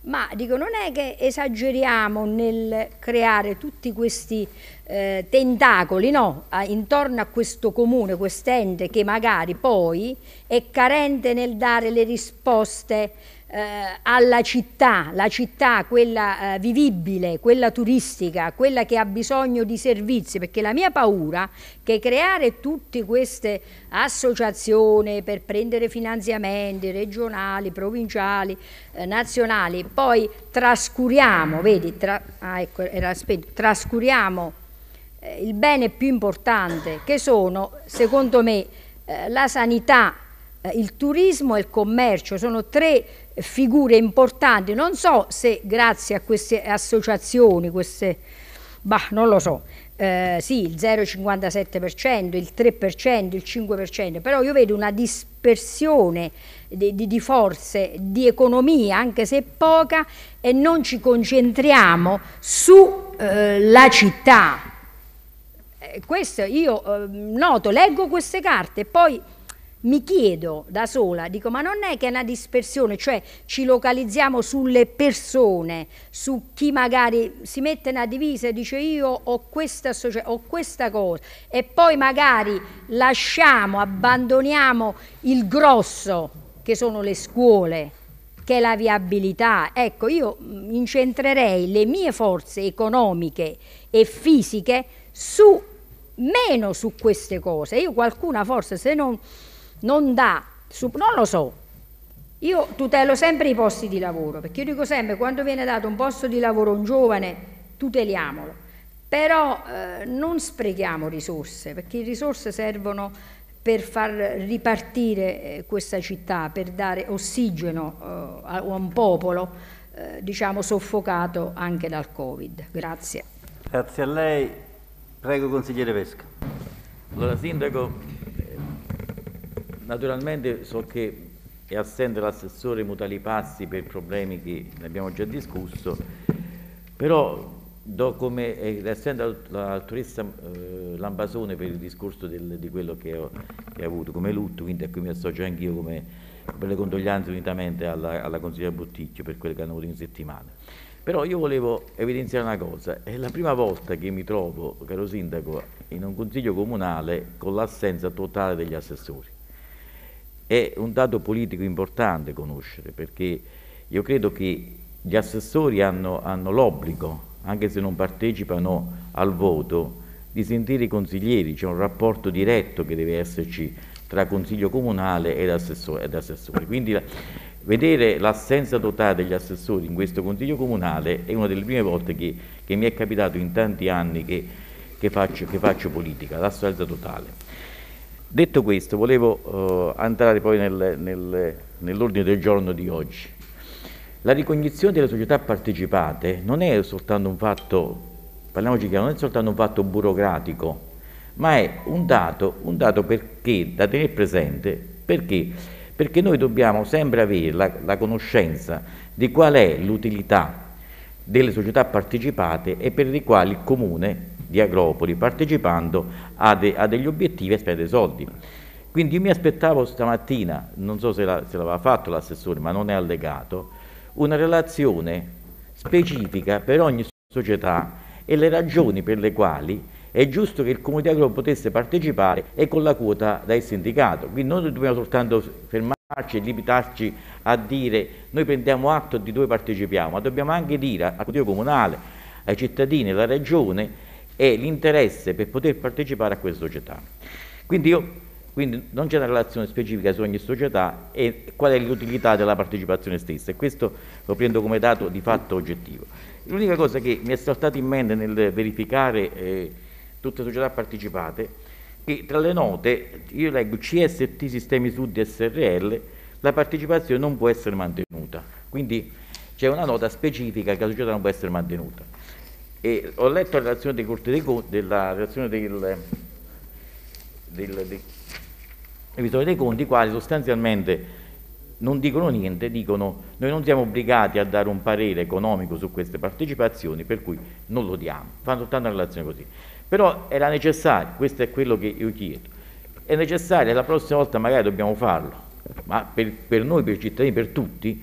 ma dico non è che esageriamo nel creare tutti questi eh, tentacoli no? a, intorno a questo comune, quest'ente che magari poi è carente nel dare le risposte eh, alla città, la città quella eh, vivibile, quella turistica, quella che ha bisogno di servizi, perché la mia paura è che creare tutte queste associazioni per prendere finanziamenti regionali, provinciali, eh, nazionali, poi trascuriamo, vedi, tra, ah, ecco, era, aspetta, trascuriamo eh, il bene più importante che sono, secondo me, eh, la sanità, eh, il turismo e il commercio, sono tre figure importanti, non so se grazie a queste associazioni, queste, bah, non lo so, eh, sì, il 0,57%, il 3%, il 5%, però io vedo una dispersione di, di, di, forze, di economia, anche se poca, e non ci concentriamo sulla eh, città. Eh, questo io eh, noto, leggo queste carte e poi mi chiedo da sola, dico ma non è che è una dispersione, cioè ci localizziamo sulle persone, su chi magari si mette una divisa e dice io ho questa, ho questa cosa e poi magari lasciamo, abbandoniamo il grosso che sono le scuole, che è la viabilità. Ecco, io incentrerei le mie forze economiche e fisiche su meno su queste cose. Io qualcuna forse se non non dà, non lo so, io tutelo sempre i posti di lavoro, perché io dico sempre quando viene dato un posto di lavoro a un giovane, tuteliamolo, però eh, non sprechiamo risorse, perché le risorse servono per far ripartire eh, questa città, per dare ossigeno eh, a un popolo eh, diciamo soffocato anche dal Covid. Grazie. Grazie a lei. Prego consigliere Vesca. Allora, Sindaco, Naturalmente so che è assente l'assessore Mutali Passi per problemi che ne abbiamo già discusso, però do come è assente l'autorista eh, Lambasone per il discorso del, di quello che, ho, che ha avuto come lutto, quindi a cui mi associo anch'io come per le condoglianze unitamente alla, alla consigliera Botticchio per quello che hanno avuto in settimana. Però io volevo evidenziare una cosa, è la prima volta che mi trovo, caro sindaco, in un consiglio comunale con l'assenza totale degli assessori è un dato politico importante conoscere perché io credo che gli assessori hanno, hanno l'obbligo, anche se non partecipano al voto, di sentire i consiglieri, c'è un rapporto diretto che deve esserci tra consiglio comunale ed assessore. Ed assessore. Quindi la, vedere l'assenza totale degli assessori in questo consiglio comunale è una delle prime volte che, che mi è capitato in tanti anni che, che, faccio, che faccio politica, l'assenza totale. Detto questo, volevo eh, entrare poi nel, nel, nell'ordine del giorno di oggi. La ricognizione delle società partecipate non è soltanto un fatto, parliamoci chiaro, non è soltanto un fatto burocratico, ma è un dato, un dato perché, da tenere presente, perché? Perché noi dobbiamo sempre avere la, la conoscenza di qual è l'utilità delle società partecipate e per le quali il comune di Agropoli partecipando ha, de, ha degli obiettivi e spende soldi. Quindi io mi aspettavo stamattina, non so se, la, se l'aveva fatto l'assessore, ma non è allegato, una relazione specifica per ogni società e le ragioni per le quali è giusto che il comune di agrolo potesse partecipare e con la quota dal sindacato. Quindi non dobbiamo soltanto fermarci e limitarci a dire noi prendiamo atto di dove partecipiamo, ma dobbiamo anche dire al Consiglio comunale, ai cittadini, alla regione e l'interesse per poter partecipare a queste società. Quindi, io, quindi non c'è una relazione specifica su ogni società e qual è l'utilità della partecipazione stessa e questo lo prendo come dato di fatto oggettivo. L'unica cosa che mi è saltata in mente nel verificare eh, tutte le società partecipate che tra le note io leggo CST Sistemi Sud SRL la partecipazione non può essere mantenuta. Quindi c'è una nota specifica che la società non può essere mantenuta. E ho letto la relazione dei Corte dei Conti, della relazione del, del, dei, dei, dei Conti, i quali sostanzialmente non dicono niente, dicono noi non siamo obbligati a dare un parere economico su queste partecipazioni, per cui non lo diamo, fanno soltanto una relazione così. Però era necessario, questo è quello che io chiedo, è necessario, la prossima volta magari dobbiamo farlo, ma per, per noi, per i cittadini, per tutti,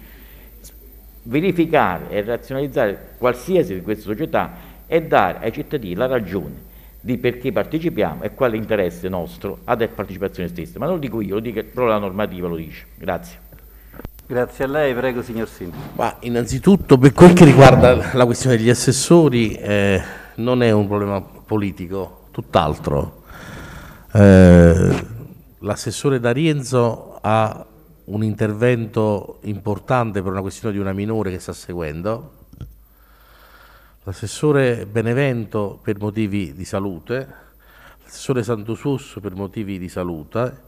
verificare e razionalizzare qualsiasi di queste società e dare ai cittadini la ragione di perché partecipiamo e quale interesse nostro alla partecipazione stessa. Ma non lo dico io, lo dico, però la normativa lo dice. Grazie. Grazie a lei, prego signor Sindaco. Ma innanzitutto per quel che riguarda la questione degli assessori eh, non è un problema politico, tutt'altro. Eh, l'assessore D'Arienzo ha un intervento importante per una questione di una minore che sta seguendo. L'assessore Benevento per motivi di salute, l'assessore Santosusso per motivi di salute,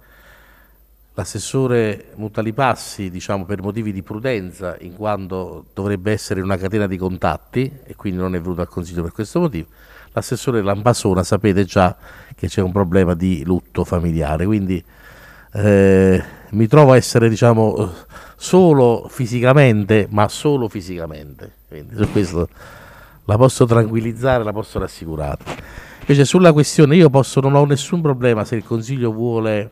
l'assessore Mutalipassi diciamo, per motivi di prudenza in quanto dovrebbe essere una catena di contatti e quindi non è venuto al Consiglio per questo motivo, l'assessore Lampasona sapete già che c'è un problema di lutto familiare, quindi eh, mi trovo a essere diciamo solo fisicamente, ma solo fisicamente. Quindi su questo la posso tranquillizzare, la posso rassicurare. Invece sulla questione io posso, non ho nessun problema se il Consiglio vuole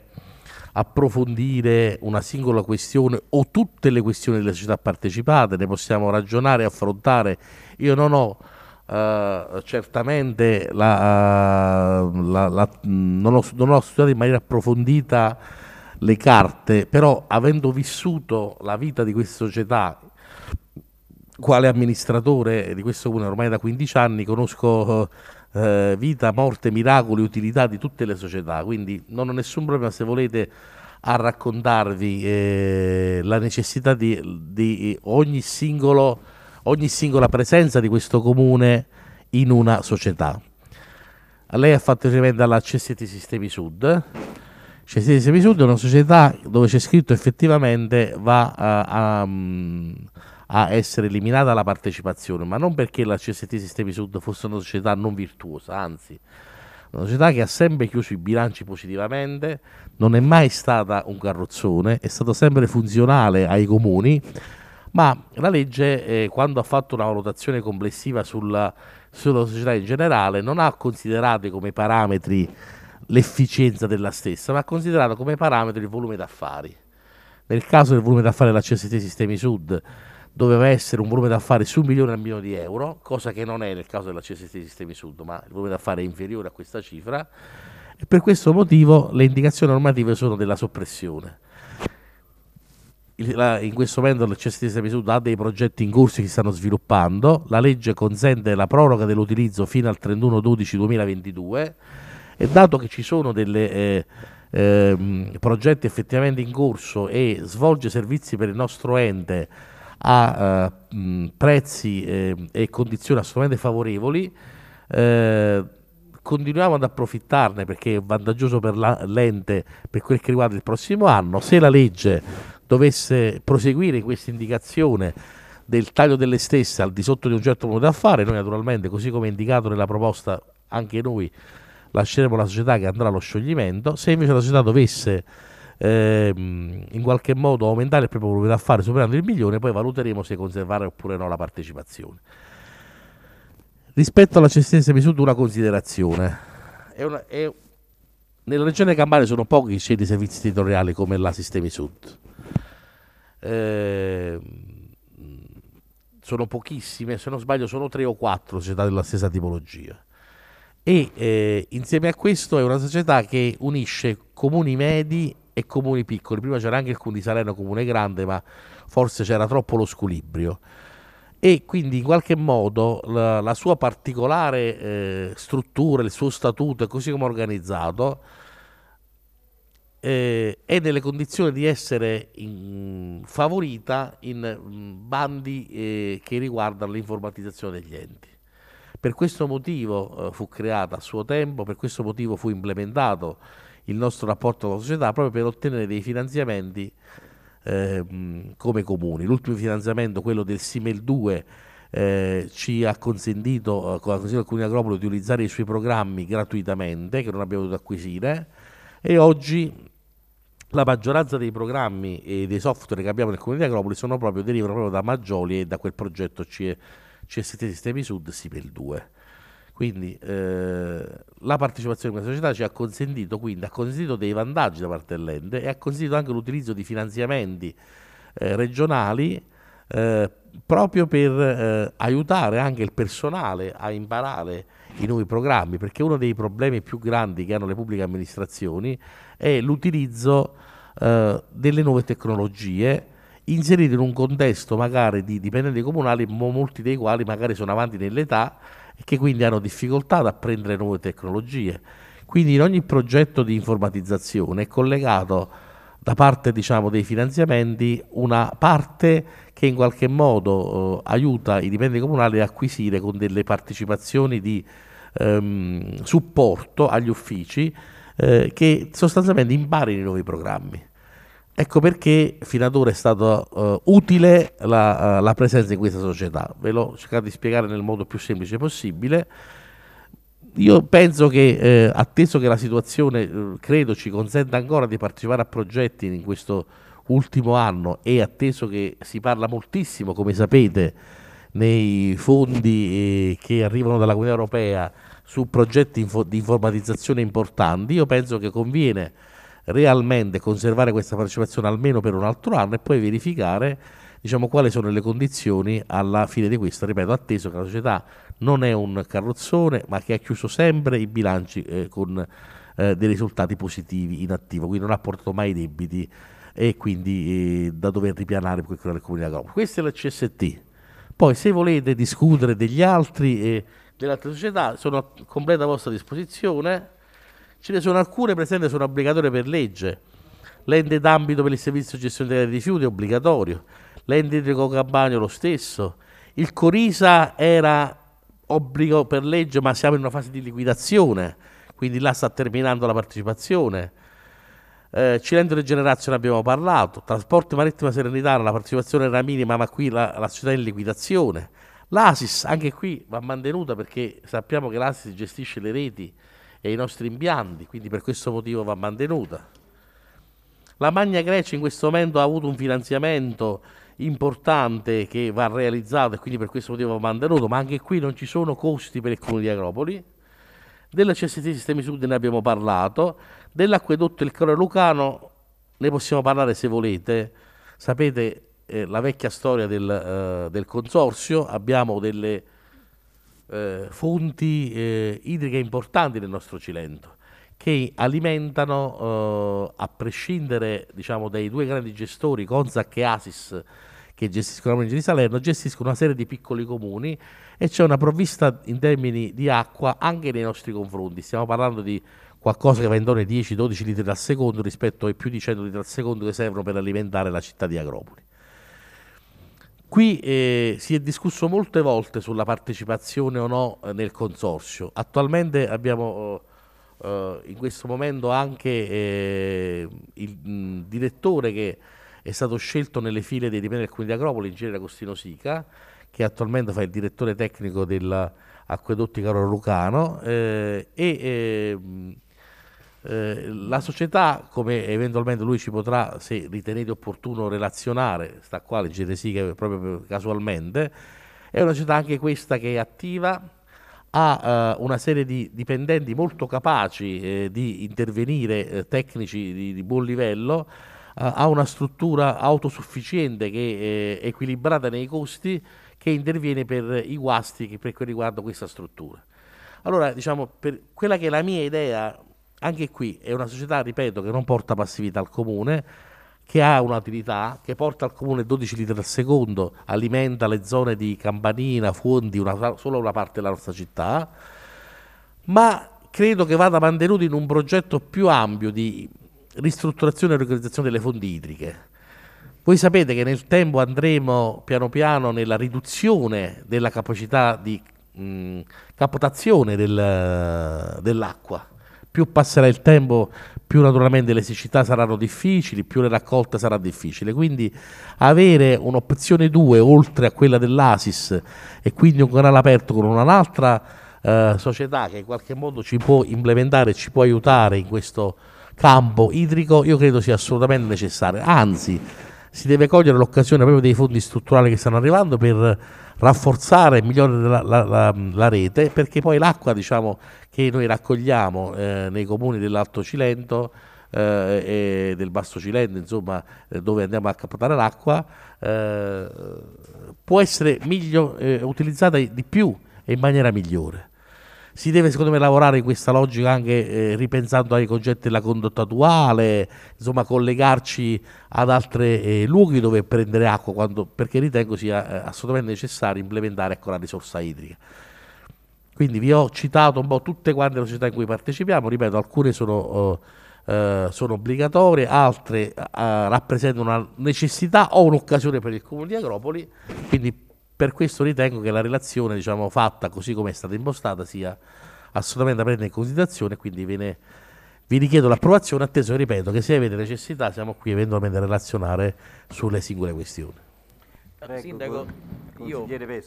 approfondire una singola questione o tutte le questioni delle società partecipate, ne possiamo ragionare, e affrontare. Io non ho Uh, certamente la, eh, la, la, non, ho, non, ho, studiato in maniera approfondita le carte, però avendo vissuto la vita di questa società quale amministratore di questo comune ormai da 15 anni conosco eh, vita, morte, miracoli, utilità di tutte le società, quindi non ho nessun problema se volete a raccontarvi eh, la necessità di, di ogni, singolo, ogni singola presenza di questo comune in una società. Lei ha fatto riferimento alla Cessetti Sistemi Sud, cioè, Sesame Sud è una società dove c'è scritto effettivamente va eh, a, a, mm, a, essere eliminata la partecipazione, ma non perché la CST Sistemi Sud fosse una società non virtuosa, anzi, una società che ha sempre chiuso i bilanci positivamente, non è mai stata un carrozzone, è stata sempre funzionale ai comuni, ma la legge eh, quando ha fatto una valutazione complessiva sulla, sulla società in generale non ha considerato come parametri l'efficienza della stessa, ma considerato come parametro il volume d'affari. Nel caso del volume d'affari della CST Sistemi Sud doveva essere un volume d'affari su un milione al milione di euro, cosa che non è nel caso della CST Sistemi Sud, ma il volume d'affari è inferiore a questa cifra e per questo motivo le indicazioni normative sono della soppressione. in questo momento il CST Sistemi Sud ha dei progetti in corso che si stanno sviluppando, la legge consente la proroga dell'utilizzo fino al 31-12-2022 e dato che ci sono delle... Eh, Ehm, progetti effettivamente in corso e svolge servizi per il nostro ente a eh, mh, prezzi eh, e condizioni assolutamente favorevoli, eh, continuiamo ad approfittarne perché è vantaggioso per la, l'ente per quel che riguarda il prossimo anno. Se la legge dovesse proseguire questa indicazione del taglio delle stesse al di sotto di un certo volume d'affari, noi naturalmente, così come indicato nella proposta anche noi, lasceremo la società che andrà allo scioglimento, se invece la società dovesse ehm, in qualche modo aumentare il proprio volume d'affari superando il milione, poi valuteremo se conservare oppure no la partecipazione. Rispetto alla cessenza misura una considerazione. È una, è, nella regione Campania sono pochi che scelti servizi territoriali come la Sistemi Sud. Eh, sono pochissime, se non sbaglio sono tre o quattro società della stessa tipologia e eh, insieme a questo è una società che unisce comuni medi e comuni piccoli. Prima c'era anche il Comune di Salerno, comune grande, ma forse c'era troppo lo squilibrio. E quindi in qualche modo la, la sua particolare eh, struttura, il suo statuto e così come organizzato eh, è nelle condizioni di essere in, favorita in mm, bandi eh, che riguardano l'informatizzazione degli enti. Per questo motivo eh, fu creata a suo tempo, per questo motivo fu implementato il nostro rapporto con la società proprio per ottenere dei finanziamenti eh, come comuni. L'ultimo finanziamento, quello del Simel 2, eh, ci ha consentito, eh, con la Consiglio del Comune Agropoli, di utilizzare i suoi programmi gratuitamente, che non abbiamo dovuto acquisire, e oggi la maggioranza dei programmi e dei software che abbiamo nel Comune di Agropoli sono proprio, derivano proprio da Maggioli e da quel progetto CE CST cioè, Sistemi Sud, SIPEL 2. Quindi eh, la partecipazione in questa società ci ha consentito, quindi, ha consentito dei vantaggi da parte dell'ente e ha consentito anche l'utilizzo di finanziamenti eh, regionali eh, proprio per eh, aiutare anche il personale a imparare i nuovi programmi, perché uno dei problemi più grandi che hanno le pubbliche amministrazioni è l'utilizzo eh, delle nuove tecnologie inserito in un contesto magari di dipendenti comunali, molti dei quali magari sono avanti nell'età e che quindi hanno difficoltà ad apprendere nuove tecnologie. Quindi in ogni progetto di informatizzazione è collegato da parte diciamo, dei finanziamenti una parte che in qualche modo eh, aiuta i dipendenti comunali ad acquisire con delle partecipazioni di ehm, supporto agli uffici eh, che sostanzialmente imparino i nuovi programmi. Ecco perché fino ad ora è stata uh, utile la, uh, la, presenza in questa società. Ve l'ho cercato di spiegare nel modo più semplice possibile. Io penso che, eh, atteso che la situazione, eh, credo, ci consenta ancora di partecipare a progetti in questo ultimo anno e atteso che si parla moltissimo, come sapete, nei fondi che arrivano dalla Comunità Europea su progetti info- di informatizzazione importanti, io penso che conviene realmente conservare questa partecipazione almeno per un altro anno e poi verificare diciamo, quali sono le condizioni alla fine di questo. Ripeto, atteso che la società non è un carrozzone, ma che ha chiuso sempre i bilanci eh, con eh, dei risultati positivi in attivo, quindi non ha portato mai debiti e quindi eh, da dover ripianare per quello del Comune Agropoli. Questa è la CST. Poi se volete discutere degli altri e eh, delle altre società sono a completa vostra disposizione Ce ne sono alcune presenti, sono obbligatorie per legge. L'ente d'ambito per il servizio di gestione dei rifiuti è obbligatorio. L'ente di Cocabagno lo stesso. Il Corisa era obbligo per legge, ma siamo in una fase di liquidazione, quindi là sta terminando la partecipazione. Eh, Cilento Regenerazione abbiamo parlato, Trasporti Marittima Serenità, la partecipazione era minima, ma qui la, la società è in liquidazione. L'ASIS, anche qui, va mantenuta perché sappiamo che l'ASIS gestisce le reti e ai nostri impianti, quindi per questo motivo va mantenuta. La Magna Grecia in questo momento ha avuto un finanziamento importante che va realizzato e quindi per questo motivo va mantenuto, ma anche qui non ci sono costi per il comune di Agropoli. Della CST Sistemi Sud ne abbiamo parlato, dell'acquedotto Il Coro Lucano ne possiamo parlare se volete. Sapete eh, la vecchia storia del, eh, del consorzio, abbiamo delle eh, fonti eh, idriche importanti nel nostro Cilento che alimentano, eh, a prescindere diciamo, dai due grandi gestori, Conzac e Asis, che gestiscono la provincia di Salerno, gestiscono una serie di piccoli comuni e c'è una provvista in termini di acqua anche nei nostri confronti. Stiamo parlando di qualcosa che va intorno ai 10-12 litri al secondo rispetto ai più di 100 litri al secondo che servono per alimentare la città di Agropoli. Qui eh, si è discusso molte volte sulla partecipazione o no eh, nel consorzio. Attualmente abbiamo eh, eh, in questo momento anche eh, il mh, mm, direttore che è stato scelto nelle file dei dipendenti del Comune di Acropoli, ingegnere Agostino Sica, che attualmente fa il direttore tecnico dell'acquedotti Carlo Lucano eh, e ehm, eh, la società, come eventualmente lui ci potrà, se ritenete opportuno, relazionare, sta qua leggete sì che proprio casualmente, è una società anche questa che è attiva, ha eh, una serie di dipendenti molto capaci eh, di intervenire, eh, tecnici di, di, buon livello, eh, ha una struttura autosufficiente che è equilibrata nei costi, che interviene per i guasti che per quel riguardo questa struttura. Allora, diciamo, per quella che è la mia idea anche qui è una società, ripeto, che non porta passività al comune, che ha un'utilità, che porta al comune 12 litri al secondo, alimenta le zone di Campanina, Fondi, una, solo una parte della nostra città, ma credo che vada mantenuto in un progetto più ampio di ristrutturazione e riorganizzazione delle fondi idriche. Voi sapete che nel tempo andremo piano piano nella riduzione della capacità di mh, capotazione del, dell'acqua più passerà il tempo, più naturalmente le siccità saranno difficili, più la raccolta sarà difficile. Quindi avere un'opzione 2 oltre a quella dell'Asis e quindi un canale aperto con un'altra eh, società che in qualche modo ci può implementare, ci può aiutare in questo campo idrico, io credo sia assolutamente necessario. Anzi, si deve cogliere l'occasione proprio dei fondi strutturali che stanno arrivando per rafforzare e migliorare la, la, la, la rete, perché poi l'acqua diciamo, che noi raccogliamo eh, nei comuni dell'Alto Cilento eh, e del Basso Cilento, insomma, eh, dove andiamo a captare l'acqua, eh, può essere miglio, eh, utilizzata di più e in maniera migliore si deve secondo me lavorare in questa logica anche eh, ripensando ai concetti della condotta duale, insomma collegarci ad altri eh, luoghi dove prendere acqua, quando, perché ritengo sia eh, assolutamente necessario implementare ecco, la risorsa idrica. Quindi vi ho citato un po' tutte quante le società in cui partecipiamo, ripeto, alcune sono, oh, eh, sono obbligatorie, altre eh, rappresentano una necessità o un'occasione per il Comune di Agropoli, quindi per questo ritengo che la relazione, diciamo, fatta così come è stata impostata sia assolutamente da prendere in considerazione, quindi ve ne, vi richiedo l'approvazione, atteso ripeto che se avete necessità siamo qui eventualmente a relazionare sulle singole questioni. Prego, Sindaco, consigliere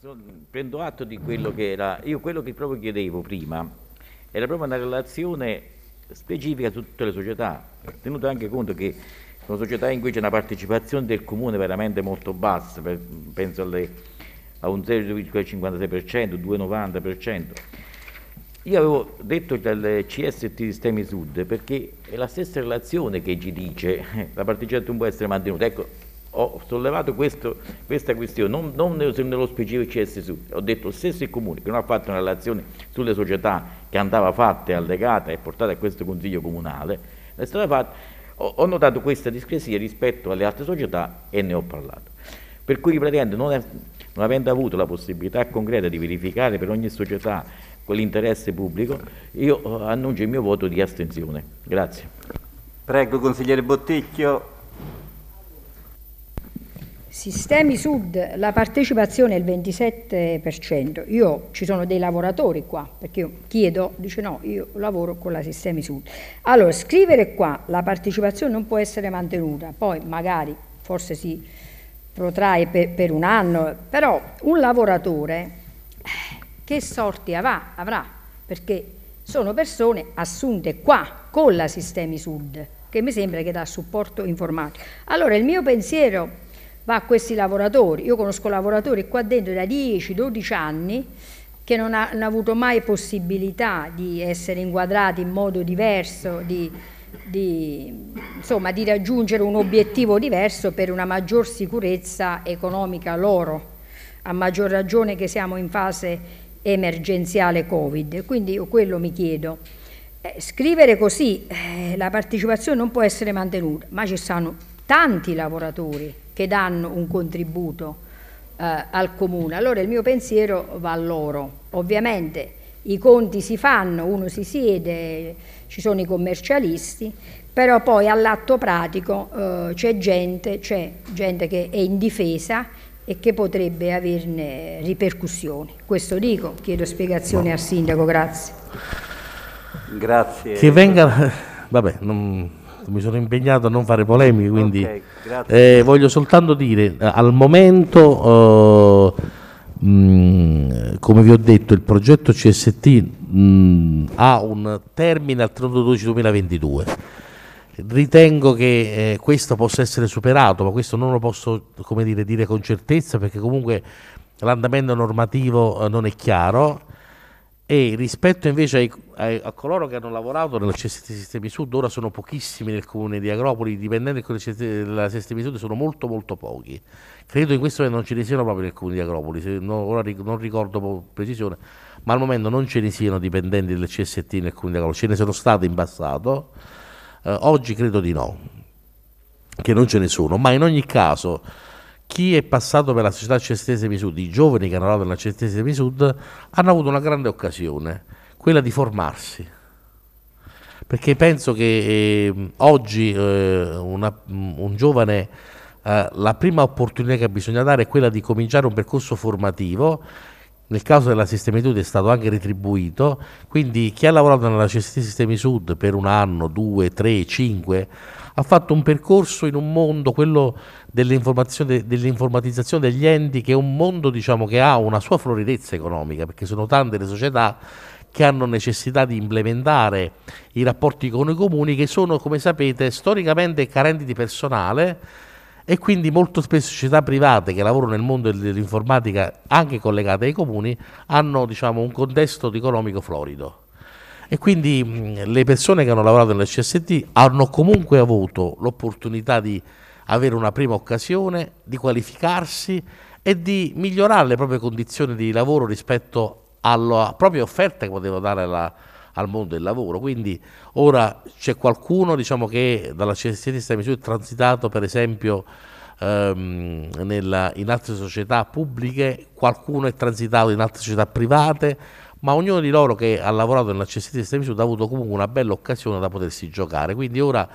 io prendo atto di quello che era, io quello che proprio chiedevo prima era proprio una relazione specifica su tutte le società, tenuto anche conto che sono società in cui c'è una partecipazione del comune veramente molto bassa, per, penso alle, a un 0,56%, 2,90%. Io avevo detto del CST Sistemi Sud perché è la stessa relazione che ci dice eh, la partecipazione può essere mantenuta. Ecco, ho sollevato questo, questa questione, non, non nello, nello specifico CS Sud, ho detto stesso il Comune che non ha fatto una relazione sulle società che andava fatta e allegata e portata a questo Consiglio Comunale, è stata fatta ho, notato questa discrasia rispetto alle altre società e ne ho parlato. Per cui praticamente non, è, non avendo avuto la possibilità concreta di verificare per ogni società quell'interesse pubblico, io eh, annuncio il mio voto di astensione. Grazie. Prego consigliere Botticchio. Sistemi Sud la partecipazione è il 27%, io ci sono dei lavoratori qua, perché io chiedo, dice no, io lavoro con la Sistemi Sud. Allora, scrivere qua la partecipazione non può essere mantenuta, poi magari forse si protrae per, per un anno, però un lavoratore eh, che sorti avrà, avrà? Perché sono persone assunte qua con la Sistemi Sud, che mi sembra che dà supporto informatico. Allora, il mio pensiero va a questi lavoratori. Io conosco lavoratori qua dentro da 10-12 anni che non hanno avuto mai possibilità di essere inquadrati in modo diverso, di, di, insomma, di raggiungere un obiettivo diverso per una maggior sicurezza economica loro, a maggior ragione che siamo in fase emergenziale Covid. Quindi io quello mi chiedo. Eh, scrivere così eh, la partecipazione non può essere mantenuta, ma ci sono tanti lavoratori che danno un contributo eh, al comune. Allora il mio pensiero va a loro. Ovviamente i conti si fanno, uno si siede, ci sono i commercialisti, però poi all'atto pratico eh, c'è gente, gente, che è in difesa e che potrebbe averne ripercussioni. Questo dico, chiedo spiegazioni al sindaco, grazie. Grazie. Che venga, vabbè, non certo. mi sono impegnato a non fare polemiche, quindi okay, eh, voglio soltanto dire, eh, al momento, eh, mh, come vi ho detto, il progetto CST mh, ha un termine al 31-12-2022. Ritengo che eh, questo possa essere superato, ma questo non lo posso dire, dire con certezza perché comunque l'andamento normativo eh, non è chiaro e rispetto invece ai, ai, a coloro che hanno lavorato nel CST Sistemi Sud, ora sono pochissimi nel comune di Agropoli, i dipendenti del della Sistemi Sud sono molto molto pochi. Credo in questo momento non ce ne siano proprio nel comune di Agropoli, non, ora non ricordo con precisione, ma al momento non ce ne siano dipendenti del CST nel comune di Agropoli, ce ne sono stati in passato, eh, oggi credo di no, che non ce ne sono, ma in ogni caso chi è passato per la società Cestese Misud, i giovani che hanno lavorato nella Cestese Misud, hanno avuto una grande occasione, quella di formarsi. Perché penso che eh, oggi eh, una, mm, un giovane, eh, la prima opportunità che bisogna dare è quella di cominciare un percorso formativo nel caso della sistemitudine è stato anche retribuito, quindi chi ha lavorato nella Cestese Sistemi Sud per un anno, due, tre, cinque, ha fatto un percorso in un mondo, quello dell'informatizzazione degli enti, che è un mondo diciamo, che ha una sua floridezza economica, perché sono tante le società che hanno necessità di implementare i rapporti con i comuni che sono, come sapete, storicamente carenti di personale e quindi molto spesso società private che lavorano nel mondo dell'informatica, anche collegate ai comuni, hanno diciamo, un contesto economico florido. E quindi mh, le persone che hanno lavorato CST hanno comunque avuto l'opportunità di avere una prima occasione, di qualificarsi e di migliorare le proprie condizioni di lavoro rispetto alla propria offerta che poteva dare alla, al mondo del lavoro. Quindi ora c'è qualcuno diciamo, che dalla sinistra misura è transitato per esempio ehm, nella, in altre società pubbliche, qualcuno è transitato in altre società private, ma ognuno di loro che ha lavorato nella sinistra misura ha avuto comunque una bella occasione da potersi giocare. Quindi ora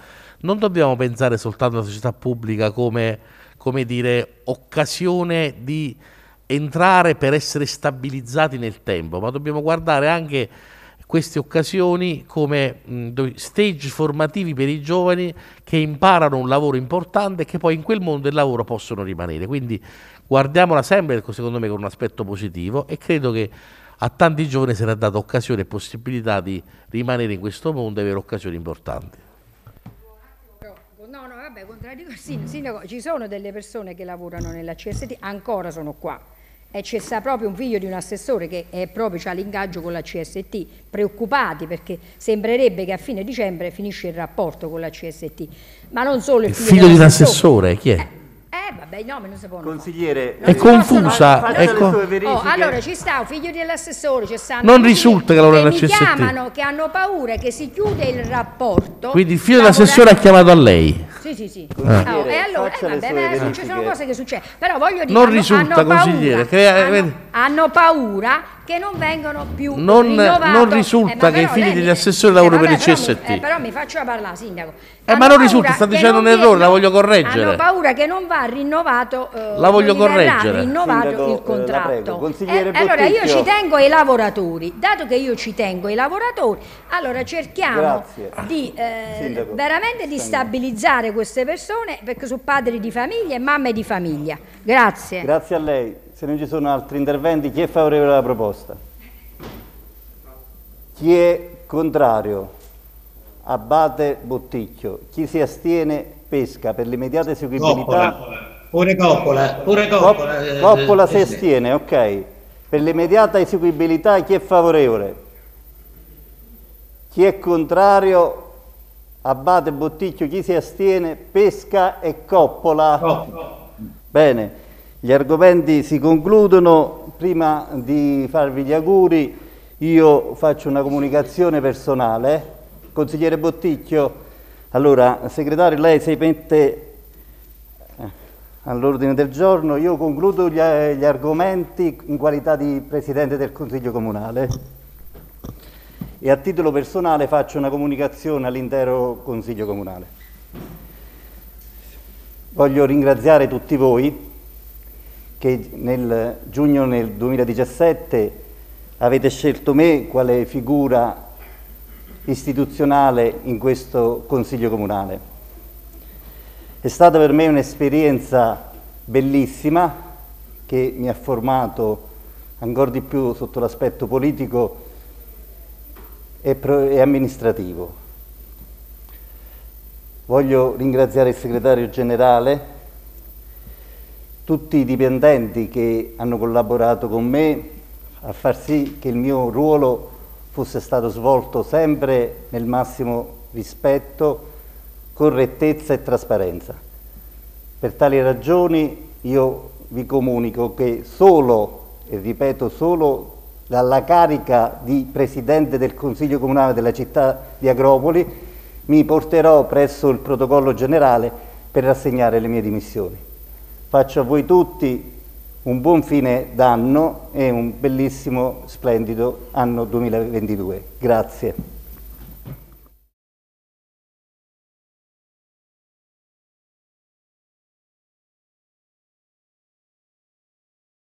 non dobbiamo pensare soltanto alla società pubblica come, come dire, occasione di entrare per essere stabilizzati nel tempo, ma dobbiamo guardare anche queste occasioni come mm, stage formativi per i giovani che imparano un lavoro importante e che poi in quel mondo del lavoro possono rimanere. Quindi guardiamola sempre, secondo me, con un aspetto positivo e credo che a tanti giovani sarà data occasione e possibilità di rimanere in questo mondo e avere occasioni importanti me contraddico il sindaco, ci sono delle persone che lavorano nella CST, ancora sono qua. E c'è proprio un figlio di un assessore che è proprio ha l'ingaggio con la CST, preoccupati perché sembrerebbe che a fine dicembre finisce il rapporto con la CST. Ma non solo il figlio, il figlio di un assessore, chi è? Eh, eh, vabbè, i nomi non si eh, possono Consigliere, fare. è confusa. È con... oh, allora ci sta un figlio dell'assessore, ci stanno non risulta che lavorano al CST. chiamano, che hanno paura che si chiude il rapporto. Quindi il figlio dell'assessore ha chiamato a lei. Sì, sì, sì. Oh, e allora, eh, vabbè, beh, ci sono cose che succedono. Però voglio dire, non hanno, risulta, hanno consigliere. Paura, che... hanno, hanno paura che non vengano più non, non eh, risulta eh, che i figli degli assessori lavorino eh, per il CST. Mi, eh, però mi faccio parlare, sindaco. Eh, ma non risulta, sta dicendo un errore, viene, la voglio correggere. Hanno paura che non va rinnovato rinnovato, eh, la voglio correggere. rinnovato Sindaco, il eh, contratto. Eh, allora io ci tengo ai lavoratori, dato che io ci tengo ai lavoratori, allora cerchiamo di, eh, Sindaco, veramente di stabilizzare queste persone perché sono padri di famiglia e mamme di famiglia. Grazie. Grazie a lei. Se non ci sono altri interventi, chi è favorevole alla proposta? Chi è contrario? Abbate Botticchio. Chi si astiene pesca per l'immediata eseguibilità. Pure Coppola, pure Coppola. Eh, eh, Coppola si astiene, ok. Per l'immediata eseguibilità chi è favorevole? Chi è contrario? Abbate, Botticchio, chi si astiene? Pesca e Coppola. Coppola. Bene, gli argomenti si concludono. Prima di farvi gli auguri io faccio una comunicazione personale. Consigliere Botticchio, allora, segretario, lei si mette all'ordine del giorno. Io concludo gli, gli, argomenti in qualità di Presidente del Consiglio Comunale e a titolo personale faccio una comunicazione all'intero Consiglio Comunale. Voglio ringraziare tutti voi che nel giugno del 2017 avete scelto me quale figura istituzionale in questo Consiglio Comunale è stata per me un'esperienza bellissima che mi ha formato ancora di più sotto l'aspetto politico e, e amministrativo. Voglio ringraziare il segretario generale, tutti i dipendenti che hanno collaborato con me a far sì che il mio ruolo fosse stato svolto sempre nel massimo rispetto correttezza e trasparenza. Per tali ragioni io vi comunico che solo, e ripeto solo, dalla carica di Presidente del Consiglio Comunale della città di Agropoli mi porterò presso il protocollo generale per rassegnare le mie dimissioni. Faccio a voi tutti un buon fine d'anno e un bellissimo, splendido anno 2022. Grazie.